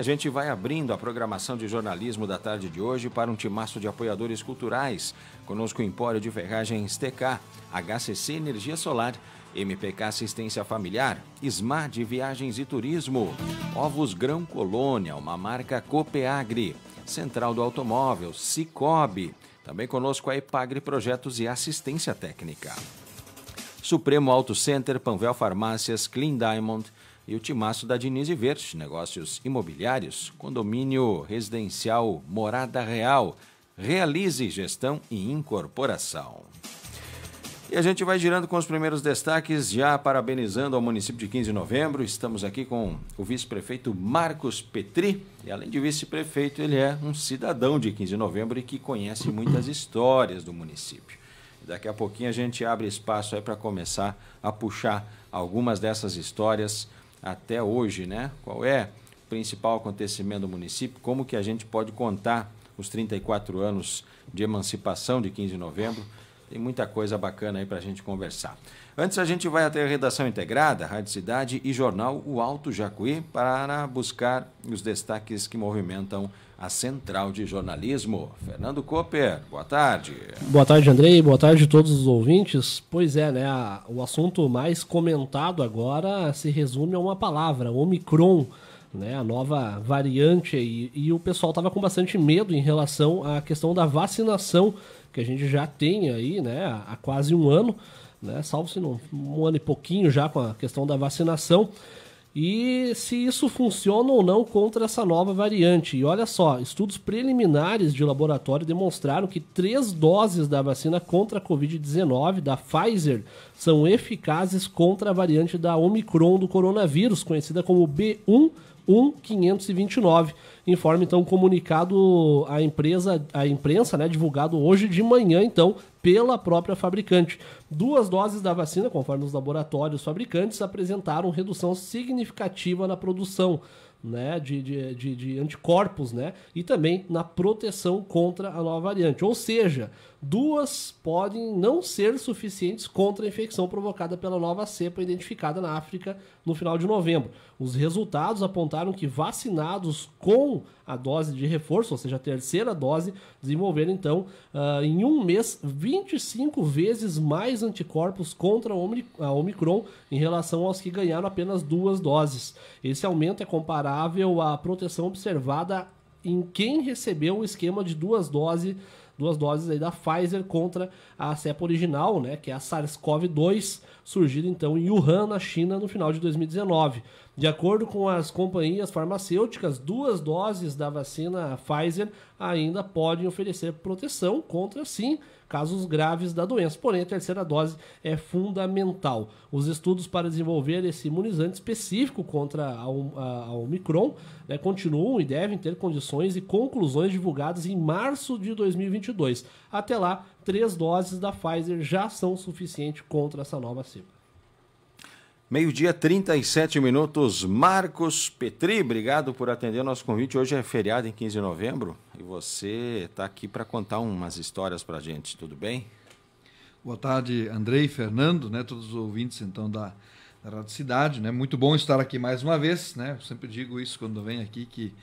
A gente vai abrindo a programação de jornalismo da tarde de hoje para um timaço de apoiadores culturais. Conosco o Empório de Ferragens TK, HCC Energia Solar, MPK Assistência Familiar, de Viagens e Turismo, Ovos Grão Colônia, uma marca Copeagri, Central do Automóvel, Cicobi. Também conosco a Epagre Projetos e Assistência Técnica. Supremo Auto Center, Panvel Farmácias, Clean Diamond, e o timaço da Diniz e negócios imobiliários, condomínio residencial Morada Real. Realize gestão e incorporação. E a gente vai girando com os primeiros destaques, já parabenizando ao município de 15 de novembro. Estamos aqui com o vice-prefeito Marcos Petri. E além de vice-prefeito, ele é um cidadão de 15 de novembro e que conhece muitas histórias do município. Daqui a pouquinho a gente abre espaço aí para começar a puxar algumas dessas histórias até hoje, né? Qual é o principal acontecimento do município? Como que a gente pode contar os 34 anos de emancipação de 15 de novembro? Tem muita coisa bacana aí para a gente conversar. Antes a gente vai até a redação integrada, Rádio Cidade e Jornal O Alto Jacuí para buscar os destaques que movimentam o a Central de Jornalismo. Fernando Cooper, boa tarde. Boa tarde, Andrei. Boa tarde a todos os ouvintes. Pois é, né? O assunto mais comentado agora se resume a uma palavra, Omicron. Né, a nova variante e, e o pessoal estava com bastante medo em relação à questão da vacinação que a gente já tem aí né, há quase um ano, né, salvo se não, um ano e pouquinho já com a questão da vacinação e se isso funciona ou não contra essa nova variante. E olha só, estudos preliminares de laboratório demonstraram que três doses da vacina contra a Covid-19 da Pfizer são eficazes contra a variante da Omicron do coronavírus, conhecida como B1. 1529, informa então comunicado à empresa, a imprensa, né, divulgado hoje de manhã então pela própria fabricante. Duas doses da vacina, conforme os laboratórios fabricantes, apresentaram redução significativa na produção né, de, de, de, de anticorpos né, e também na proteção contra a nova variante. Ou seja, duas podem não ser suficientes contra a infecção provocada pela nova cepa identificada na África no final de novembro. Os resultados apontaram que vacinados com a dose de reforço, ou seja, a terceira dose, desenvolveram então uh, em um mês 25 vezes mais anticorpos contra a Omicron em relação aos que ganharam apenas duas doses. Esse aumento é comparável à proteção observada em quem recebeu o esquema de duas doses duas doses aí da Pfizer contra a cepa original, né, que é a SARS-CoV-2, surgida então em Wuhan, na China, no final de 2019. De acordo com as companhias farmacêuticas, duas doses da vacina Pfizer ainda podem oferecer proteção contra, sim, casos graves da doença. Porém, a terceira dose é fundamental. Os estudos para desenvolver esse imunizante específico contra a, a, a Omicron né, continuam e devem ter condições e conclusões divulgadas em março de 2022. Até lá, três doses da Pfizer já são suficientes contra essa nova cepa. Meio-dia, 37 minutos. Marcos Petri, obrigado por atender o nosso convite. Hoje é feriado em 15 de novembro e você está aqui para contar umas histórias para a gente, tudo bem? Boa tarde, Andrei, Fernando, né, todos os ouvintes então da, da Rádio Cidade. Né? Muito bom estar aqui mais uma vez. Né? Eu sempre digo isso quando venho aqui, que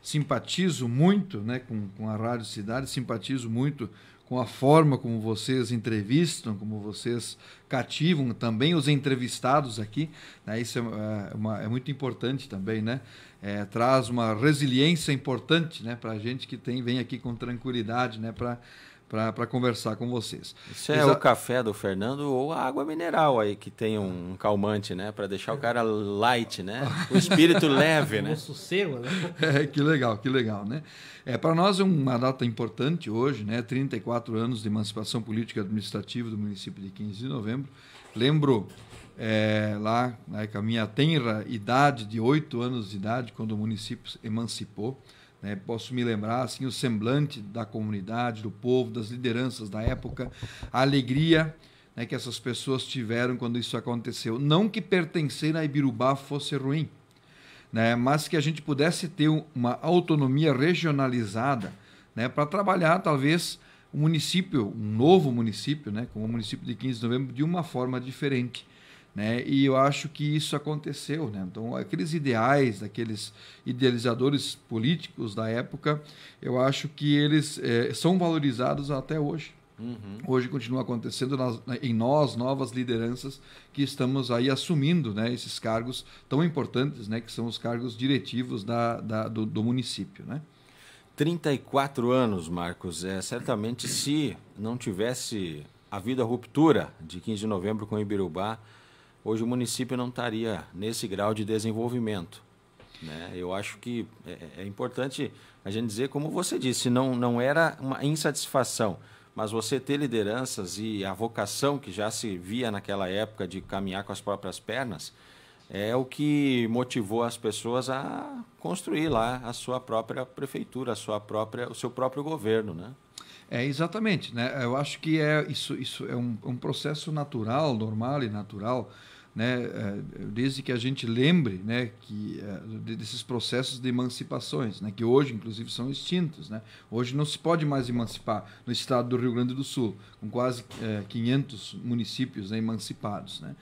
simpatizo muito né, com, com a Rádio Cidade, simpatizo muito com a forma como vocês entrevistam, como vocês cativam também os entrevistados aqui. Né? Isso é, é uma, é, muito importante também, né? É, traz uma resiliência importante né? para a gente que tem, vem aqui com tranquilidade né? para para conversar com vocês. Isso é Exa... o café do Fernando ou a água mineral aí que tem um calmante, né, para deixar o cara light, né? O espírito leve, né? O sossego, né? É, que legal, que legal, né? É para nós é uma data importante hoje, né? 34 anos de emancipação política e administrativa do município de 15 de novembro. Lembro é, lá, né, com a minha tenra idade de 8 anos de idade quando o município se emancipou. Né? Posso me lembrar assim o semblante da comunidade, do povo, das lideranças da época, a alegria né, que essas pessoas tiveram quando isso aconteceu. Não que pertencer a Ibirubá fosse ruim, né? mas que a gente pudesse ter uma autonomia regionalizada né, para trabalhar talvez um município, um novo município, né, como o município de 15 de novembro, de uma forma diferente. Né? E eu acho que isso aconteceu. Né? Então, aqueles ideais, aqueles idealizadores políticos da época, eu acho que eles é, são valorizados até hoje. Uhum. Hoje continua acontecendo nas, em nós, novas lideranças que estamos aí assumindo né, esses cargos tão importantes, né, que são os cargos diretivos da, da do, do, município. Né? 34 anos, Marcos. É, certamente, se não tivesse havido a ruptura de 15 de novembro com Ibirubá, hoje o município não estaria nesse grau de desenvolvimento. Né? Eu acho que é, é, é, importante a gente dizer, como você disse, não, não era uma insatisfação, mas você ter lideranças e a vocação que já se via naquela época de caminhar com as próprias pernas é o que motivou as pessoas a construir lá a sua própria prefeitura, a sua própria, o seu próprio governo, né? É exatamente, né? Eu acho que é isso, isso é um, um processo natural, normal e natural né, eh, desde que a gente lembre né, que, eh, desses processos de emancipações, né, que hoje, inclusive, são extintos. Né? Hoje não se pode mais emancipar no estado do Rio Grande do Sul, com quase é, eh, 500 municípios né, emancipados. Né?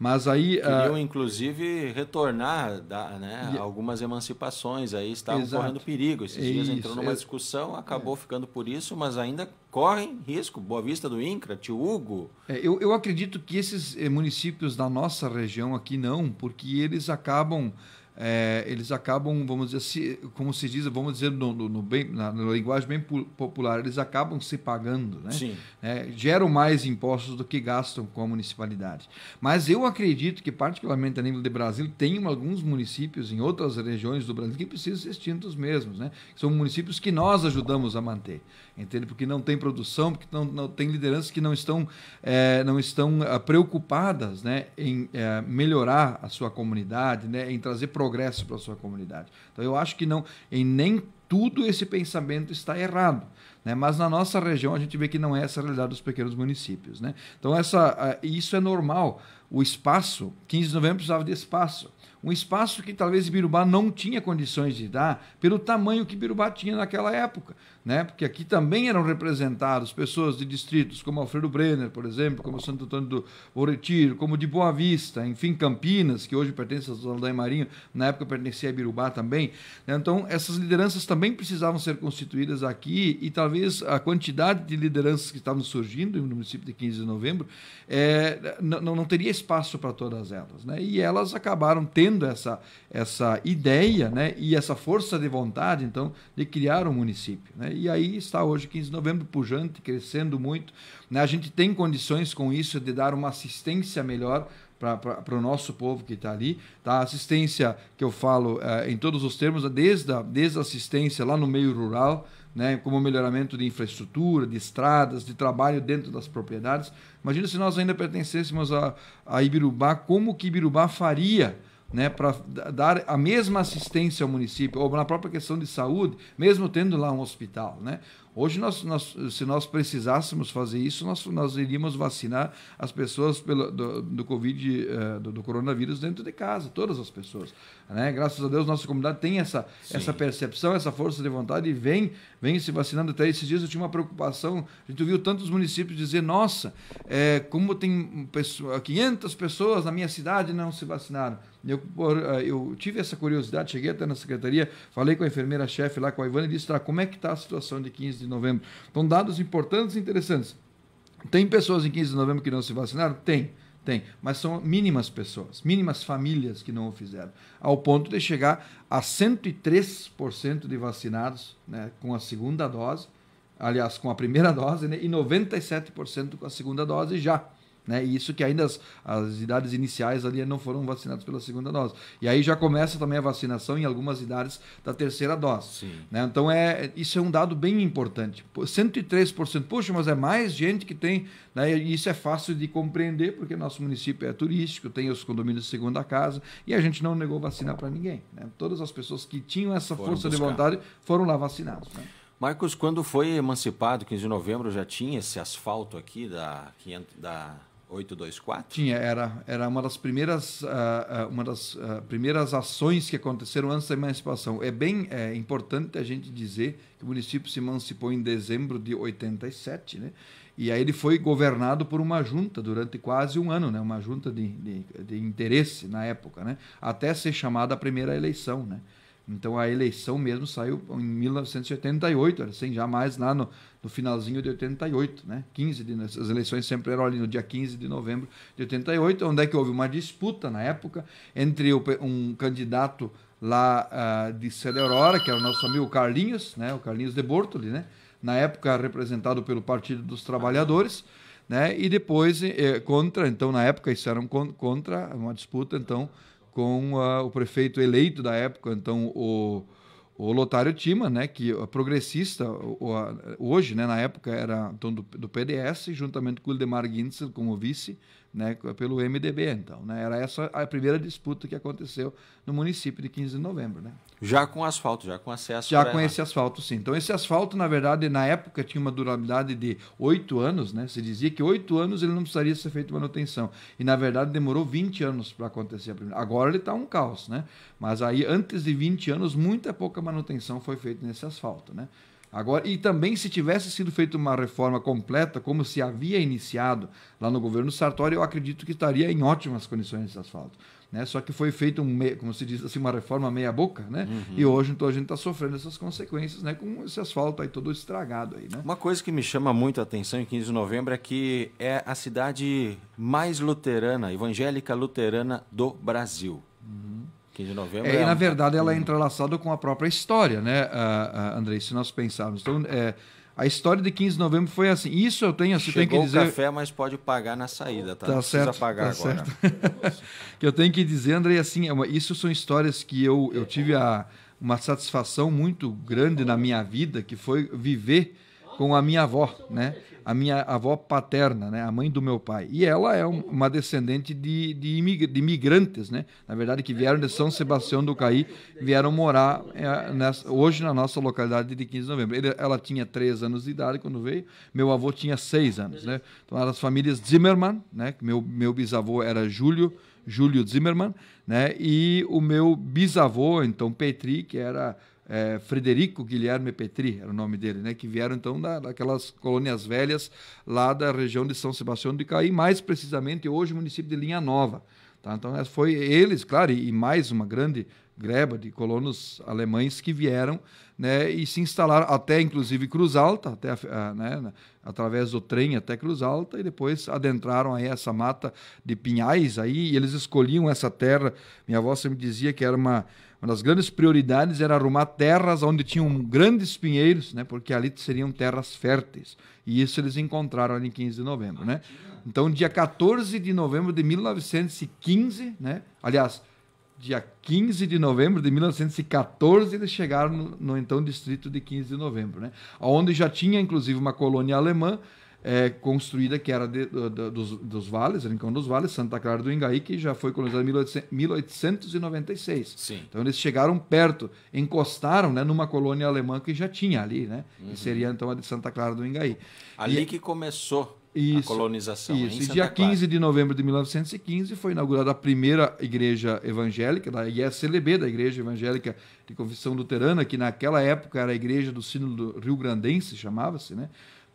Mas aí... Ah, Queriam, ah, inclusive, retornar da, né, e, é algumas emancipações, aí estavam exato, correndo perigo. Esses dias é entrou numa é, discussão, acabou é, ficando por isso, mas ainda correm risco. Boa Vista do Incra, Tio Hugo. É, eu, eu acredito que esses eh, municípios da nossa região aqui não, porque eles acabam. É, eles acabam, vamos dizer, como se diz, vamos dizer no, no, no bem, na, na, linguagem bem popular, eles acabam se pagando, né? Sim. É, geram mais impostos do que gastam com a municipalidade. Mas eu acredito que, particularmente a nível de Brasil, tem alguns municípios em outras regiões do Brasil que precisam ser extintos mesmo, né? São municípios que nós ajudamos a manter entende? Porque não tem produção, porque não, não tem lideranças que não estão, é, não estão ah, preocupadas né, em é, melhorar a sua comunidade, né, em trazer progresso para a sua comunidade. Então eu acho que não, em nem tudo esse pensamento está errado. Né? Mas na nossa região a gente vê que não é essa a realidade dos pequenos municípios. Né? Então essa, ah, isso é normal o espaço, 15 de novembro precisava de espaço. Um espaço que talvez Birubá não tinha condições de dar, pelo tamanho que Birubá tinha naquela época. Né? Porque aqui também eram representados pessoas de distritos como Alfredo Brenner, por exemplo, como Santo Antônio do Oretiro, como de Boa Vista, enfim, Campinas, que hoje pertence a Zoldain Marinho, na época pertencia a Birubá também. Né? Então, essas lideranças também precisavam ser constituídas aqui e talvez a quantidade de lideranças que estavam surgindo no município de 15 de novembro é, não, não teria espaço para todas elas, né? E elas acabaram tendo essa essa ideia, né? E essa força de vontade, então, de criar um município, né? E aí está hoje 15 de novembro pujante, crescendo muito, né? A gente tem condições com isso de dar uma assistência melhor para o nosso povo que está ali. Tá? Assistência que eu falo eh, em todos os termos, né? desde a, desde a assistência lá no meio rural, né, como melhoramento de infraestrutura, de estradas, de trabalho dentro das propriedades. Imagina se nós ainda pertencêssemos a, a Ibirubá, como que Ibirubá faria né, para dar a mesma assistência ao município, ou na própria questão de saúde, mesmo tendo lá um hospital. Né? Hoje, nós, nós, se nós precisássemos fazer isso, nós, nós iríamos vacinar as pessoas pelo, do, do Covid, eh, do, do, coronavírus dentro de casa, todas as pessoas. Né? Graças a Deus, nossa comunidade tem essa, essa percepção, essa força de vontade e vem, vem se vacinando. Até esses dias eu tinha uma preocupação, a gente viu tantos municípios dizer, nossa, é, como tem 500 pessoas na minha cidade não se vacinaram. Eu, eh, eu, tive essa curiosidade, cheguei até na secretaria, falei com a enfermeira-chefe lá, com a Ivana, e disse, tá, como é que está a situação de 15 15 de novembro. Então, dados importantes e interessantes. Tem pessoas em 15 de novembro que não se vacinaram? Tem. Tem, mas são mínimas pessoas, mínimas famílias que não o fizeram, ao ponto de chegar a 103% de vacinados né, com a segunda dose, aliás, com a primeira dose, né, e 97% com a segunda dose já. Né? E isso que ainda as, as idades iniciais ali não foram vacinadas pela segunda dose. E aí já começa também a vacinação em algumas idades da terceira dose. Né? Então é, isso é um dado bem importante. 103%, poxa, mas é mais gente que tem. Né? E isso é fácil de compreender, porque nosso município é turístico, tem os condomínios de segunda casa, e a gente não negou vacinar para ninguém. Né? Todas as pessoas que tinham essa foram força buscar. de vontade foram lá vacinadas. Né? Marcos, quando foi emancipado, 15 de novembro, já tinha esse asfalto aqui da, da 824? Tinha, era, era uma das primeiras, uh, uma das uh, primeiras ações que aconteceram antes da emancipação. É bem é, importante a gente dizer que o município se emancipou em dezembro de 87, né? E aí ele foi governado por uma junta durante quase um ano, né? Uma junta de, de, de interesse na época, né? Até ser chamada a primeira eleição, né? Então a eleição mesmo saiu em 1988, assim, jamais lá no, no finalzinho de 88, né? 15 de, as eleições sempre eram ali no dia 15 de novembro de 88, onde é que houve uma disputa na época entre o, um candidato lá uh, de Celerora, que era o nosso amigo Carlinhos, né? O Carlinhos de Bortoli, né? Na época representado pelo Partido dos Trabalhadores, né? E depois eh, contra, então na época isso era um, contra uma disputa então com a, o prefeito eleito da época, então o, o Lotário Tima, né, que é progressista o, a, hoje, né, na época era então, do, do PDS, juntamente com o Ildemar Guinzel como vice, né, pelo MDB. Então, né? era essa a primeira disputa que aconteceu no município de 15 de novembro. Né? Já com asfalto, já com acesso. Já com esse asfalto, sim. Então, esse asfalto, na verdade, na época tinha uma durabilidade de oito anos, né? Se dizia que oito anos ele não precisaria ser feito manutenção. E, na verdade, demorou 20 anos para acontecer a primeira. Agora ele está um caos, né? Mas aí, antes de 20 anos, muita pouca manutenção foi feita nesse asfalto, né? Agora, e também se tivesse sido feita uma reforma completa, como se havia iniciado lá no governo Sartori, eu acredito que estaria em ótimas condições esse asfalto. Né? Só que foi feita, um, como se diz assim, uma reforma meia-boca, né? Uhum. E hoje então, a gente está sofrendo essas consequências, né? Com esse asfalto aí todo estragado aí, né? Uma coisa que me chama muito a atenção em 15 de novembro é que é a cidade mais luterana, evangélica luterana do Brasil. Uhum. 15 de novembro. É, e, é na verdade, ela é entrelaçada com a própria história, né, uh, uh, Andrei? Se nós pensarmos. Então, é, a história de 15 de novembro foi assim. Isso eu tenho, você Chegou tem que dizer. o café, mas pode pagar na saída, tá? tá Não certo, precisa pagar tá agora. Certo. que eu tenho que dizer, Andrei, assim, é isso são histórias que eu, eu tive a, uma satisfação muito grande na minha vida, que foi viver com a minha avó, né? A minha avó paterna, né? A mãe do meu pai. E ela é uma descendente de, de, de imigrantes, né? Na verdade, que vieram de São Sebastião do Caí, vieram morar é, nessa, hoje na nossa localidade de 15 de novembro. Ele, ela tinha três anos de idade quando veio, meu avô tinha seis anos, né? Então, eram as famílias Zimmermann, né? Meu, meu bisavô era Júlio, Júlio Zimmermann, né? E o meu bisavô, então, Petri, que era é, Frederico Guilherme Petri, era o nome dele, né, que vieram então da, daquelas colônias velhas lá da região de São Sebastião do Caí, mais precisamente hoje o município de Linha Nova. Tá? Então é, foi eles, claro, e, e mais uma grande greba de colonos alemães que vieram né, e se instalaram até inclusive Cruz Alta, até, né, através do trem até Cruz Alta e depois adentraram aí essa mata de pinhais aí e eles escolhiam essa terra. Minha avó sempre dizia que era uma uma das grandes prioridades era arrumar terras onde tinham grandes pinheiros, né? Porque ali seriam terras férteis. E isso eles encontraram ali em 15 de novembro, né? Então, dia 14 de novembro de 1915, né? Aliás, dia 15 de novembro de 1914, eles chegaram no, no então distrito de 15 de novembro, né? Onde já tinha, inclusive, uma colônia alemã é, construída, que era de, dos, dos vales, Rincão dos Vales, Santa Clara do Ingaí, que já foi colonizada em 1896. Sim. Então eles chegaram perto, encostaram né, numa colônia alemã que já tinha ali, né? Uhum. Que seria então a de Santa Clara do Ingaí. Ali e, que começou isso, a colonização. Isso. Em e dia 15 de novembro de 1915 foi inaugurada a primeira igreja evangélica, da ISLB, da Igreja Evangélica de Confissão Luterana, que naquela época era a igreja do do Rio Grandense, chamava-se, né?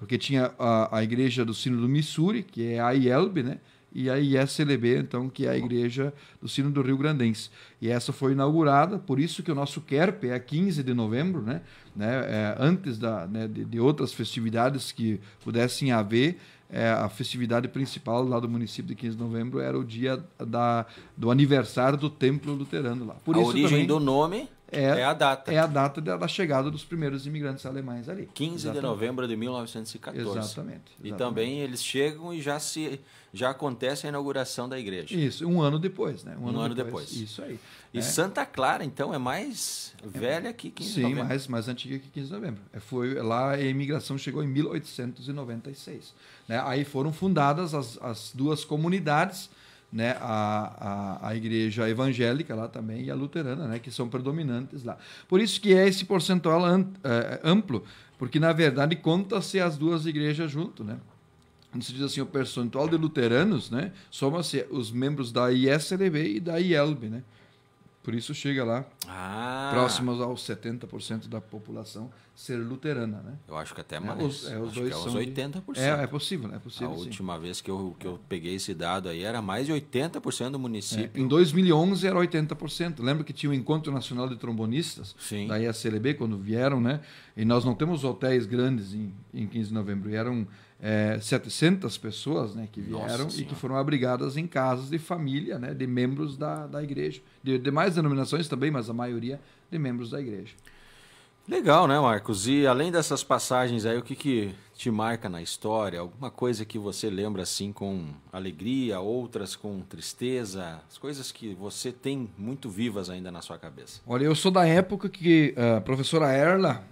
porque tinha a, a igreja do sino do Missouri, que é a IELB, né? e a ISLB, então, que é a igreja do sino do Rio Grandense. E essa foi inaugurada, por isso que o nosso Kerp é 15 de novembro, né? né? É, antes da, né? de, de, outras festividades que pudessem haver, é, a festividade principal lá do município de 15 de novembro era o dia da, do aniversário do templo luterano lá. Por a isso origem também, do nome é, é, a data. É a data da, chegada dos primeiros imigrantes alemães ali. 15 Exatamente. de novembro de 1914. Exatamente. Exatamente. E também eles chegam e já se já acontece a inauguração da igreja. Isso, um ano depois, né? Um, um ano, depois. depois. Isso aí. E é. Santa Clara, então, é mais é velha que 15 sim, de novembro. Sim, mais, mais antiga que 15 de novembro. É, foi, lá a imigração chegou em 1896. Né? Aí foram fundadas as, as duas comunidades né, a, a, a, igreja evangélica lá também e a luterana, né, que são predominantes lá. Por isso que é esse percentual é, é, amplo, porque na verdade conta-se as duas igrejas junto, né? Quando se diz assim, o percentual de luteranos, né, soma-se os membros da ISLB e da IELB, né? Por isso chega lá, ah. próximos aos 70% da população ser luterana, né? Eu acho que até é, mais. É, os, é, os acho dois que é são... 80%. É, é possível, né? É possível, A sim. última vez que eu, que eu peguei esse dado aí era mais de 80% do município. É, em 2011 era 80%. Lembra que tinha o um Encontro Nacional de Trombonistas, sim. daí a quando vieram, né? E nós não temos hotéis grandes em, em 15 de novembro. E eram é, 700 pessoas né, que vieram e que foram abrigadas em casas de família, né, de membros da, da igreja. De demais denominações também, mas a maioria de membros da igreja. Legal, né, Marcos? E além dessas passagens aí, o que, que te marca na história? Alguma coisa que você lembra assim com alegria, outras com tristeza? As coisas que você tem muito vivas ainda na sua cabeça. Olha, eu sou da época que a ah, professora Erla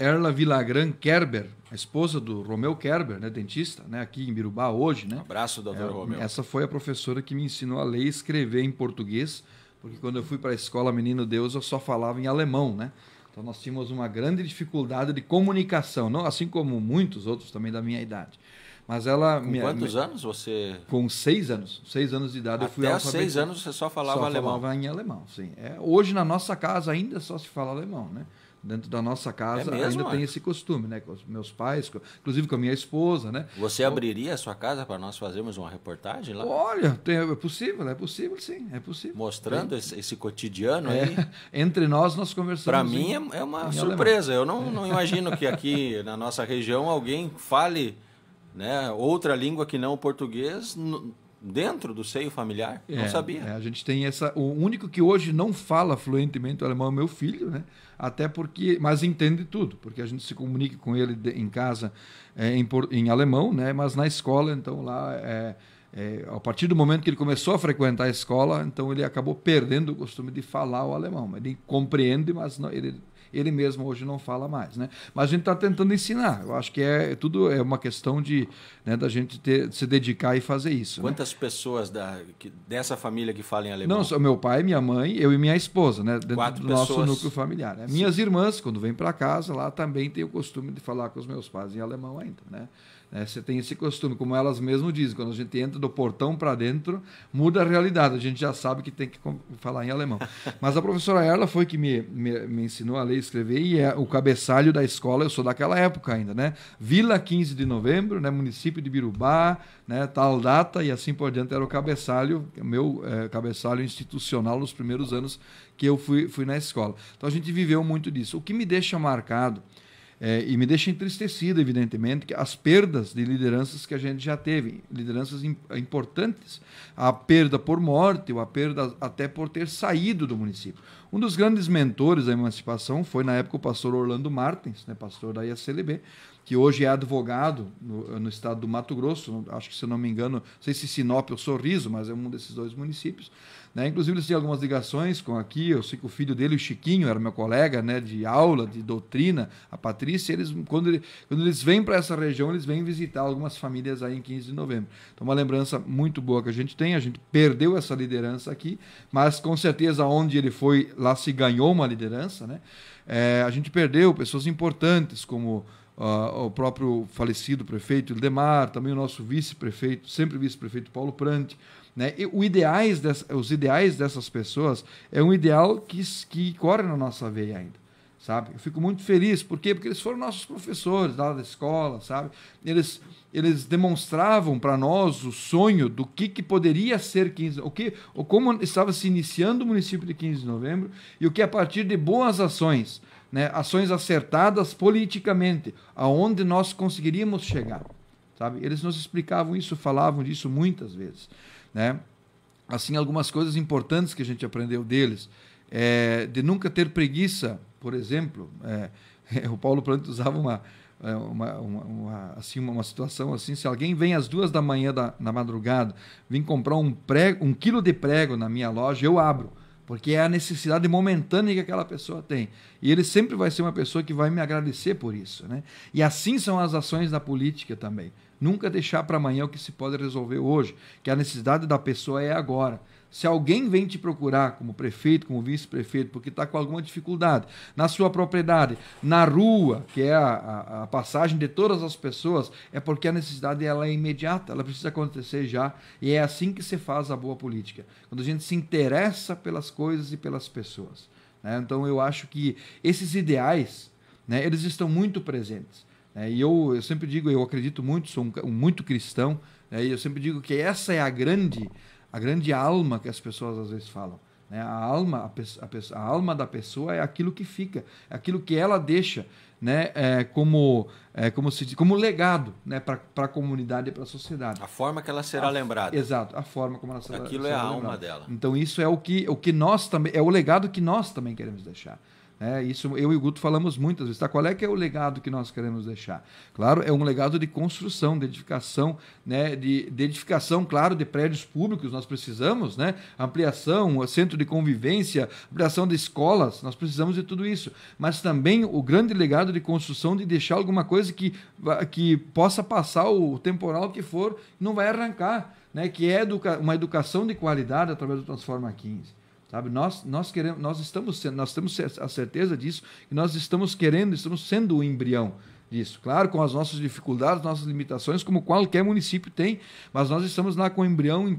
Erla Vilagran Kerber, a esposa do Romeu Kerber, né, dentista, né, aqui em Birubá hoje, né? Um abraço, doutor é, Romeu. Essa foi a professora que me ensinou a ler e escrever em português, porque quando eu fui para a escola Menino Deus, eu só falava em alemão, né? Então nós tínhamos uma grande dificuldade de comunicação, não assim como muitos outros também da minha idade. Mas ela com me, quantos anos você? Com seis anos, seis anos de idade Até eu fui alfabetizado. seis anos você só falava só alemão. Falava em alemão, sim. É, hoje na nossa casa ainda só se fala alemão, né? dentro da nossa casa é mesmo, ainda mano? tem esse costume, né? Com os meus pais, com, inclusive com a minha esposa, né? Você abriria a sua casa para nós fazermos uma reportagem lá? Olha, tem, é possível, é possível sim, é possível. Mostrando esse, esse, cotidiano é, aí. Entre nós nós conversamos. Para mim em, é, é uma surpresa. Alemão. Eu não, é. não imagino que aqui na nossa região alguém fale né, outra língua que não o português dentro do seio familiar. É, não sabia. É, a gente tem essa. O único que hoje não fala fluentemente o alemão é meu filho, né? até porque, mas entende tudo, porque a gente se comunica com ele de, em casa é, em, em, alemão, né? Mas na escola, então lá é, é, a partir do momento que ele começou a frequentar a escola, então ele acabou perdendo o costume de falar o alemão. Ele compreende, mas não, ele ele mesmo hoje não fala mais, né? Mas a gente está tentando ensinar. Eu acho que é, é tudo é uma questão de né, da gente ter, se dedicar e fazer isso. Né? Quantas né? pessoas da, que, dessa família que falam alemão? Não, só meu pai, minha mãe, eu e minha esposa, né? Dentro Quatro do pessoas. nosso núcleo familiar. Né? Minhas irmãs, quando vêm para casa, lá também tem o costume de falar com os meus pais em alemão ainda, né? Né? Você tem esse costume, como elas mesmas dizem, quando a gente entra do portão para dentro, muda a realidade. A gente já sabe que tem que falar em alemão. Mas a professora Erla foi que me, me, me ensinou a ler e escrever, e é o cabeçalho da escola, eu sou daquela época ainda, né? Vila 15 de novembro, né? município de Birubá, né? tal data, e assim por diante, era o cabeçalho, meu é, cabeçalho institucional nos primeiros anos que eu fui, fui na escola. Então a gente viveu muito disso. O que me deixa marcado é, e me deixa entristecido, evidentemente, que as perdas de lideranças que a gente já teve, lideranças importantes, a perda por morte, ou a perda até por ter saído do município. Um dos grandes mentores da emancipação foi, na época, o pastor Orlando Martins, né, pastor da ISLB, que hoje é advogado no, no, estado do Mato Grosso, acho que, se não me engano, não sei se Sinop ou Sorriso, mas é um desses dois municípios. Né? Inclusive, eles tinham algumas ligações com aqui. Eu sei que o filho dele, o Chiquinho, era meu colega né, de aula, de doutrina, a Patrícia. Eles, quando, ele, quando eles vêm para essa região, eles vêm visitar algumas famílias aí em 15 de novembro. Então, uma lembrança muito boa que a gente tem. A gente perdeu essa liderança aqui, mas com certeza, onde ele foi, lá se ganhou uma liderança. Né? É, a gente perdeu pessoas importantes como. Uh, o próprio falecido prefeito Demar, também o nosso vice-prefeito, sempre vice-prefeito Paulo Prante, né? E ideais des, os ideais dessas pessoas é um ideal que, que corre na nossa veia ainda. Sabe? Eu fico muito feliz. Por quê? Porque eles foram nossos professores lá da escola, sabe? Eles, eles demonstravam para nós o sonho do que, que poderia ser 15, o que, ou como estava se iniciando o município de 15 de novembro e o que a partir de boas ações, né, ações acertadas politicamente, aonde nós conseguiríamos chegar. Sabe? Eles nos explicavam isso, falavam disso muitas vezes. Né? Assim, algumas coisas importantes que a gente aprendeu deles. É, de nunca ter preguiça, por exemplo. É, o Paulo Planto usava uma, é, uma, uma, uma, assim, uma, situação assim, se alguém vem às duas da manhã da, na madrugada, vim comprar um, prego, um quilo de prego na minha loja, eu abro, porque é a necessidade momentânea que aquela pessoa tem. E ele sempre vai ser uma pessoa que vai me agradecer por isso. Né? E assim são as ações da política também. Nunca deixar para amanhã o que se pode resolver hoje, que a necessidade da pessoa é agora. Se alguém vem te procurar, como prefeito, como vice-prefeito, porque está com alguma dificuldade na sua propriedade, na rua, que é a, a, passagem de todas as pessoas, é porque a necessidade ela é imediata, ela precisa acontecer já. E é assim que se faz a boa política. Quando a gente se interessa pelas coisas e pelas pessoas. Né? Então eu acho que esses ideais, né, eles estão muito presentes. É, e eu, eu sempre digo, eu acredito muito, sou um, um muito cristão, né, e eu sempre digo que essa é a grande, a grande alma que as pessoas às vezes falam. Né? A, alma, a, a, a, alma da pessoa é aquilo que fica, é aquilo que ela deixa né? é, como, é, como, se, como legado né? para a comunidade e para a sociedade. A forma que ela será a, lembrada. Exato, a forma como ela será, aquilo é será lembrada. Aquilo é a alma dela. Então isso é o que, o que nós também, é o legado que nós também queremos deixar. É, isso eu e o Guto falamos muitas vezes. Tá? Qual é que é o legado que nós queremos deixar? Claro, é um legado de construção, de edificação, né? de, de edificação, claro, de prédios públicos, nós precisamos, né? ampliação, centro de convivência, ampliação de escolas, nós precisamos de tudo isso. Mas também o grande legado de construção de deixar alguma coisa que, que possa passar o temporal que for, não vai arrancar, né? que é educa uma educação de qualidade através do Transforma 15. Sabe, nós, nós queremos, nós estamos nós temos a certeza disso, que nós estamos querendo, estamos sendo o embrião disso. Claro, com as nossas dificuldades, nossas limitações, como qualquer município tem, mas nós estamos lá com o embrião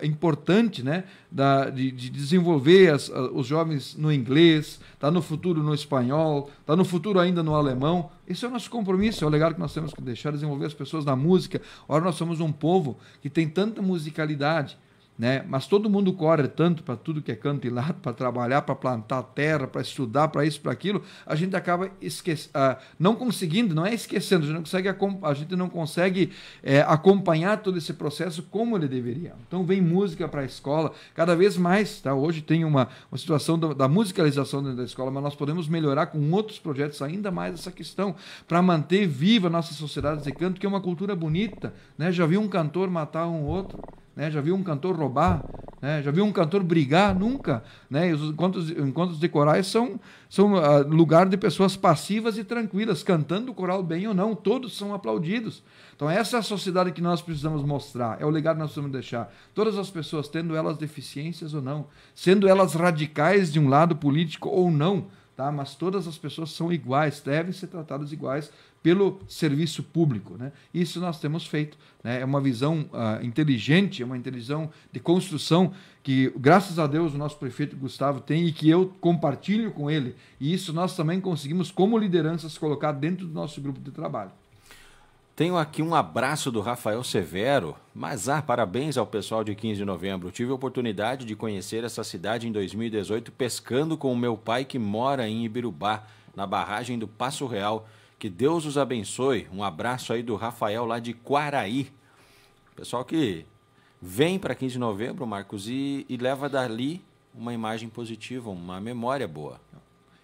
é, importante né, da, de, de desenvolver as, os jovens no inglês, está no futuro no espanhol, está no futuro ainda no alemão. Esse é o nosso compromisso, é o legado que nós temos que deixar, desenvolver as pessoas na música. Ora, nós somos um povo que tem tanta musicalidade né? Mas todo mundo corre tanto para tudo que é canto e lado, para trabalhar, para plantar terra, para estudar, para isso, para aquilo, a gente acaba ah, não conseguindo, não é esquecendo, a gente não consegue, a gente não consegue é, acompanhar todo esse processo como ele deveria. Então vem música para a escola, cada vez mais, tá? Hoje tem uma, uma situação do, da musicalização dentro da escola, mas nós podemos melhorar com outros projetos ainda mais essa questão para manter viva a nossa sociedade de canto, que é uma cultura bonita, né? Já vi um cantor matar um outro né? Já viu um cantor roubar? Né? Já viu um cantor brigar? Nunca. Né? os encontros, encontros de corais são, são uh, lugar de pessoas passivas e tranquilas, cantando o coral bem ou não, todos são aplaudidos. Então, essa é a sociedade que nós precisamos mostrar, é o legado que nós precisamos deixar. Todas as pessoas, tendo elas deficiências ou não, sendo elas radicais de um lado político ou não, tá? mas todas as pessoas são iguais, devem ser tratadas iguais pelo serviço público. Né? Isso nós temos feito. Né? É uma visão uh, inteligente, é uma inteligência de construção que, graças a Deus, o nosso prefeito Gustavo tem e que eu compartilho com ele. E isso nós também conseguimos, como lideranças, colocar dentro do nosso grupo de trabalho. Tenho aqui um abraço do Rafael Severo. Mas ah, parabéns ao pessoal de 15 de novembro. Tive a oportunidade de conhecer essa cidade em 2018 pescando com o meu pai que mora em Ibirubá, na barragem do Passo Real. Que Deus os abençoe. Um abraço aí do Rafael lá de Quaraí. Pessoal que vem para 15 de novembro, Marcos, e, e, leva dali uma imagem positiva, uma memória boa.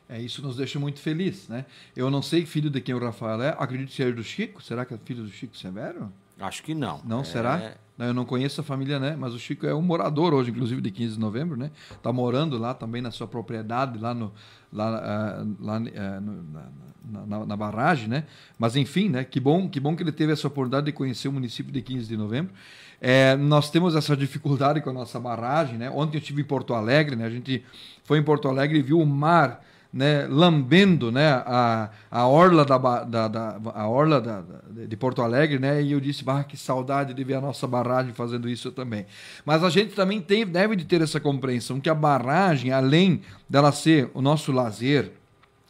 É, isso nos deixa muito feliz, né? Eu não sei filho de quem o Rafael é, acredito que seja do Chico. Será que é filho do Chico Severo? Acho que não. Não, é... será? Né, eu não conheço a família, né? Mas o Chico é um morador hoje, inclusive, de 15 de novembro, né? Está morando lá também na sua propriedade, lá, no, lá, ah, lá eh, na, na, na, barragem, né? Mas enfim, né? Que bom, que bom que ele teve essa oportunidade de conhecer o município de 15 de novembro. É, nós temos essa dificuldade com a nossa barragem, né? Ontem eu estive em Porto Alegre, né? A gente foi em Porto Alegre e viu o mar né, lambendo né, a, a orla, da, da, da a orla da, da, de Porto Alegre, né, e eu disse, bah, que saudade de ver a nossa barragem fazendo isso também. Mas a gente também tem, deve de ter essa compreensão que a barragem, além dela ser o nosso lazer,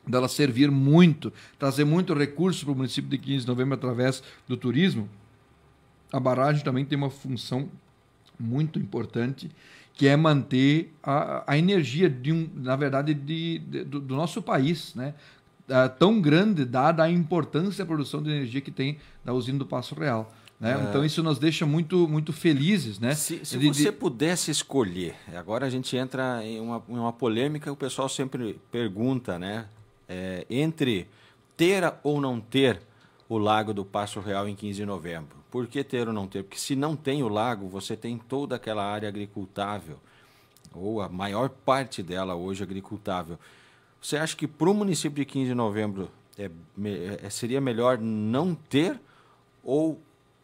dela servir muito, trazer muito recurso para o município de 15 de novembro através do turismo, a barragem também tem uma função muito importante, que é manter a, a energia, de um, na verdade, de, de do, do, nosso país, né? Ah, tão grande, dada a importância da produção de energia que tem da usina do Passo Real. Né? É. Então isso nos deixa muito, muito felizes. Né? Se, se de, você de... pudesse escolher, agora a gente entra em uma, em uma polêmica, o pessoal sempre pergunta, né? É, entre ter ou não ter o Lago do Passo Real em 15 de novembro. Por que ter ou não ter? Porque se não tem o lago, você tem toda aquela área agricultável, ou a maior parte dela hoje agricultável. Você acha que para o município de 15 de novembro é, é, seria melhor não ter ou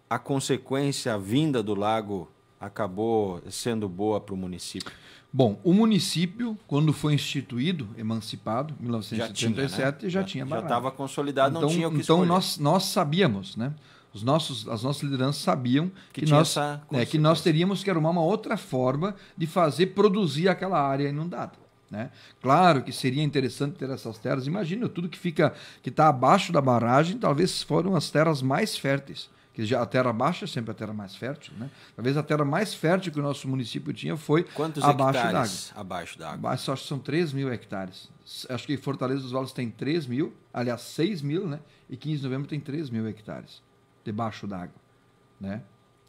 a consequência, a vinda do lago acabou sendo boa para o município? Bom, o município, quando foi instituído, emancipado, em 1977, já tinha, né? já, tinha barragem. Já estava consolidado, então, não tinha o que Então nós, nós sabíamos, né? Os nossos, as nossas lideranças sabiam que, que nós, é, que nós teríamos que arrumar uma outra forma de fazer produzir aquela área inundada. Né? Claro que seria interessante ter essas terras. Imagina tudo que fica que está abaixo da barragem, talvez foram as terras mais férteis que já a terra baixa é sempre a terra mais fértil, né? Talvez a terra mais fértil que o nosso município tinha foi Quantos abaixo água. Abaixo da água, acho que são 3 mil hectares. Acho que Fortaleza dos Valos tem 3 mil, aliás, 6 mil, né? E 15 de novembro tem 3 mil hectares debaixo d'água, né?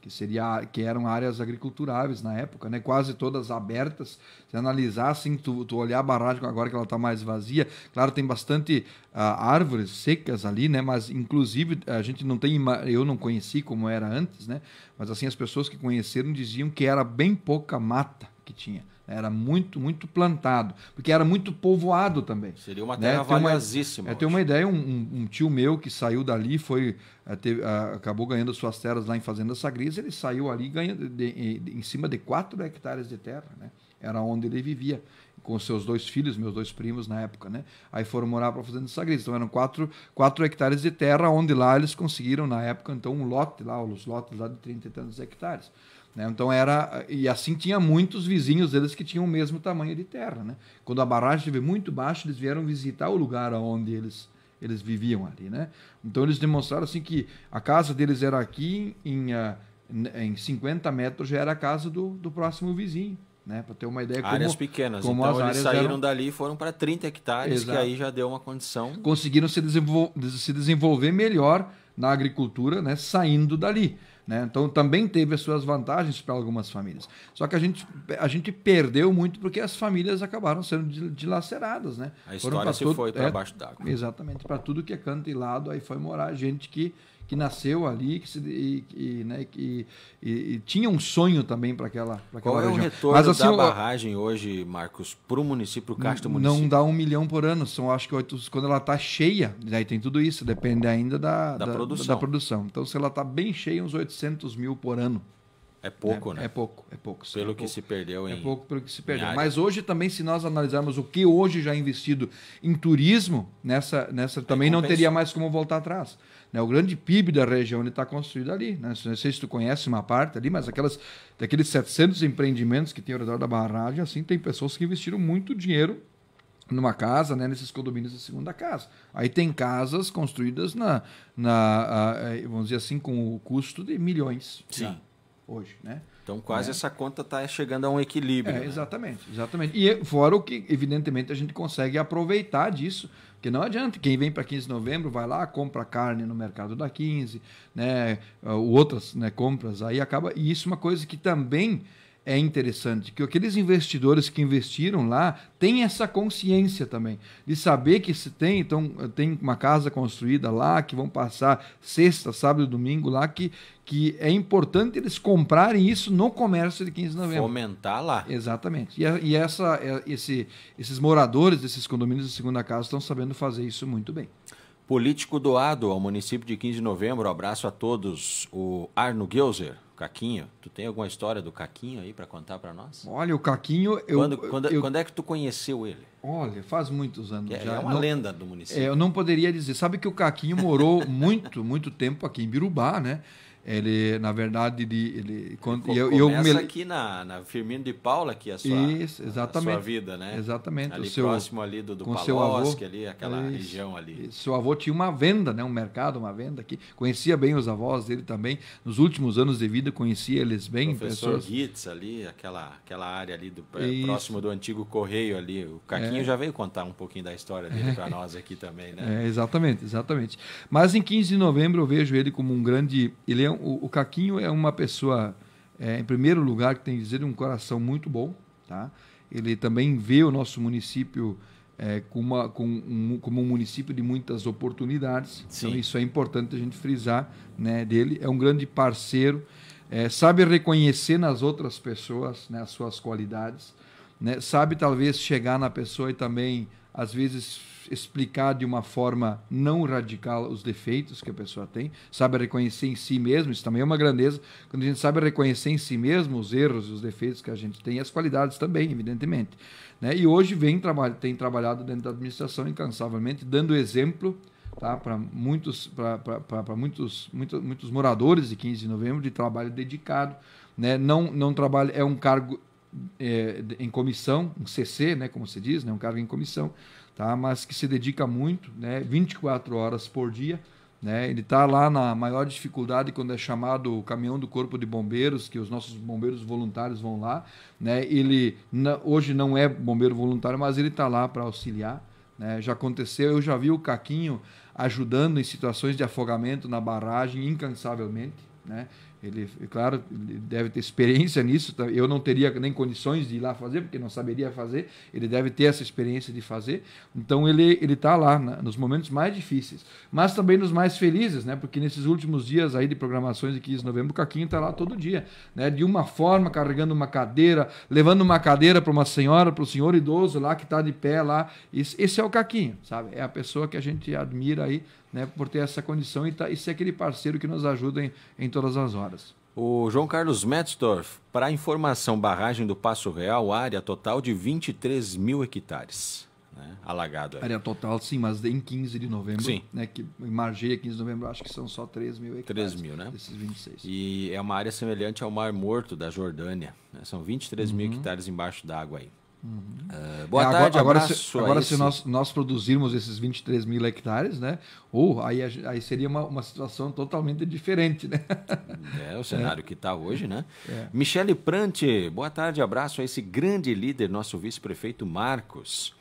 que seria que eram áreas agriculturáveis na época, né? Quase todas abertas. Se analisar assim, tu, tu olhar a barragem agora que ela está mais vazia, claro, tem bastante uh, árvores secas ali, né? Mas inclusive a gente não tem, eu não conheci como era antes, né? Mas assim as pessoas que conheceram diziam que era bem pouca mata que tinha era muito, muito plantado, porque era muito povoado também. Seria uma né? terra né? valiosíssima. É, tem uma ideia, um, um, tio meu que saiu dali, foi é, teve, acabou ganhando suas terras lá em Fazenda Sagres, ele saiu ali ganhando de, de, em cima de 4 hectares de terra, né? Era onde ele vivia com seus dois filhos, meus dois primos na época, né? Aí foram morar para Fazenda Sagres. Então eram 4 hectares de terra, onde lá eles conseguiram, na época, então, um lote lá, os lotes lá de 30 e tantos hectares. Né? Então era e assim tinha muitos vizinhos deles que tinham o mesmo tamanho de terra. Né? Quando a barragem estiver muito baixa, eles vieram visitar o lugar onde eles eles viviam ali, né? Então eles demonstraram assim que a casa deles era aqui em ah, em 50 metros já era a casa do, do próximo vizinho. Né, para ter uma ideia de como áreas pequenas como então eles saíram eram... dali e foram para 30 hectares Exato. que aí já deu uma condição conseguiram se, se desenvolver melhor na agricultura né saindo dali né? Então também teve as suas vantagens para algumas famílias. Só que a gente, a gente perdeu muito porque as famílias acabaram sendo dilaceradas. Né? A história se foi para é, baixo d'água. Exatamente, para tudo que é canto e lado, aí foi morar gente que que nasceu ali que se, e, e, né, que, e, e tinha um sonho também para aquela, pra aquela Qual região. é o retorno Mas, assim, da barragem hoje, Marcos, para o município, o caixa município? Não dá um milhão por ano, são acho que quando ela está cheia, daí tem tudo isso, depende ainda da, da, da produção. Da, da produção. Então, se ela está bem cheia, uns 800 mil por ano. É pouco, é, né? É pouco, é pouco. É pelo é pouco. que se perdeu é em. É pouco pelo que se perdeu. Mas hoje também, se nós analisarmos o que hoje já é investido em turismo, nessa, nessa também não teria mais como voltar atrás. Né? O grande PIB da região está construído ali. Né? Não sei se tu conhece uma parte ali, mas aquelas, daqueles 700 empreendimentos que tem ao redor da barragem, assim, tem pessoas que investiram muito dinheiro numa casa, né, nesses condomínios de segunda casa. Aí tem casas construídas na, na a, vamos dizer assim, com o custo de milhões. Sim. Né? Hoje, né? Então quase né? essa conta está chegando a um equilíbrio. É, exatamente, exatamente. E fora o que, evidentemente, a gente consegue aproveitar disso, porque não adianta, quem vem para 15 de novembro vai lá, compra carne no mercado da 15, né, ah, ou outras né, compras, aí acaba. E isso é uma coisa que também é interessante, que aqueles investidores que investiram lá têm essa consciência também, de saber que se tem, então, tem uma casa construída lá, que vão passar sexta, sábado, domingo lá, que, que é importante eles comprarem isso no comércio de 15 de novembro. Fomentar lá. Exatamente. E, é, e essa, é, esse, esses moradores desses condomínios de segunda casa estão sabendo fazer isso muito bem político doado ao município de 15 de novembro. Um abraço a todos. O Arno Geuser, Caquinho, tu tem alguma história do Caquinho aí para contar para nós? Olha, o Caquinho... Eu, quando, quando, eu, quando, é que tu conheceu ele? Olha, faz muitos anos é, já. É uma não, lenda do município. É, eu não poderia dizer. Sabe que o Caquinho morou muito, muito tempo aqui em Birubá, né? Ele, na verdade, ele, ele quando, eu, começa eu me... aqui na, na Firmino de Paula aqui a sua, Isso, exatamente. sua vida, né? Exatamente. Ali o seu, próximo ali do, do com Palosque, seu avô, ali, aquela isso, região ali. Isso. Seu avô tinha uma venda, né? Um mercado, uma venda aqui. Conhecia bem os avós dele também. Nos últimos anos de vida conhecia eles bem. Professor pessoas... ali, aquela, aquela área ali do é, isso. próximo do antigo correio ali. O Caquinho é. já veio contar um pouquinho da história dele é. para nós aqui também, né? É, exatamente, exatamente. Mas em 15 de novembro eu vejo ele como um grande, ele é o, o Caquinho é uma pessoa, é, em primeiro lugar, que tem que dizer um coração muito bom, tá? Ele também vê o nosso município é, com uma, com um, como um município de muitas oportunidades. Sim. Então isso é importante a gente frisar, né? Dele é um grande parceiro, é, sabe reconhecer nas outras pessoas, né, as suas qualidades, né? Sabe talvez chegar na pessoa e também às vezes explicar de uma forma não radical os defeitos que a pessoa tem, sabe reconhecer em si mesmo, isso também é uma grandeza, quando a gente sabe reconhecer em si mesmo os erros e os defeitos que a gente tem, e as qualidades também, evidentemente. Né? E hoje vem tem trabalhado dentro da administração incansavelmente, dando exemplo tá? para muitos, pra, muitos, muitos moradores de 15 de novembro de trabalho dedicado. Né? Não, não trabalho, é um cargo é, em comissão, um CC, né, como se diz, né, um cargo em comissão, tá? mas que se dedica muito, né? 24 horas por dia. Né? Ele está lá na maior dificuldade quando é chamado o caminhão do corpo de bombeiros, que os nossos bombeiros voluntários vão lá. Né? Ele hoje não é bombeiro voluntário, mas ele está lá para auxiliar. Né? Já aconteceu, eu já vi o Caquinho ajudando em situações de afogamento na barragem incansavelmente. Né? Ele, é claro, deve ter experiência nisso. Tá? Eu não teria nem condições de ir lá fazer, porque não saberia fazer. Ele deve ter essa experiência de fazer. Então ele ele está lá nos momentos mais difíceis, mas também nos mais felizes, né? Porque nesses últimos dias aí de programações de 15 de novembro, o Caquinho está lá todo dia, né? De uma forma carregando uma cadeira, levando uma cadeira para uma senhora, para o senhor idoso lá que está de pé lá. Esse, esse é o Caquinho, sabe? É a pessoa que a gente admira aí né, por ter essa condição e, tá, e ser aquele parceiro que nos ajuda em, em todas as horas. O João Carlos Metzdorf, para informação, barragem do Passo Real, área total de 23 mil hectares. Né? Alagado. Aí. Área total, sim, mas em 15 de novembro. Sim. Né, que margeia 15 de novembro, acho que são só 3 mil hectares. 3 mil, né? Desses 26. E é uma área semelhante ao Mar Morto da Jordânia. Né? São 23 uhum. mil hectares embaixo d'água aí. Uhum. Uh, boa é, tarde, agora, agora se, agora se nós, nós produzirmos esses 23 mil hectares, né? Ou aí, aí seria uma, uma situação totalmente diferente, né? É o cenário é. que está hoje, né? É. Michele Prante, boa tarde, abraço a esse grande líder, nosso vice-prefeito Marcos.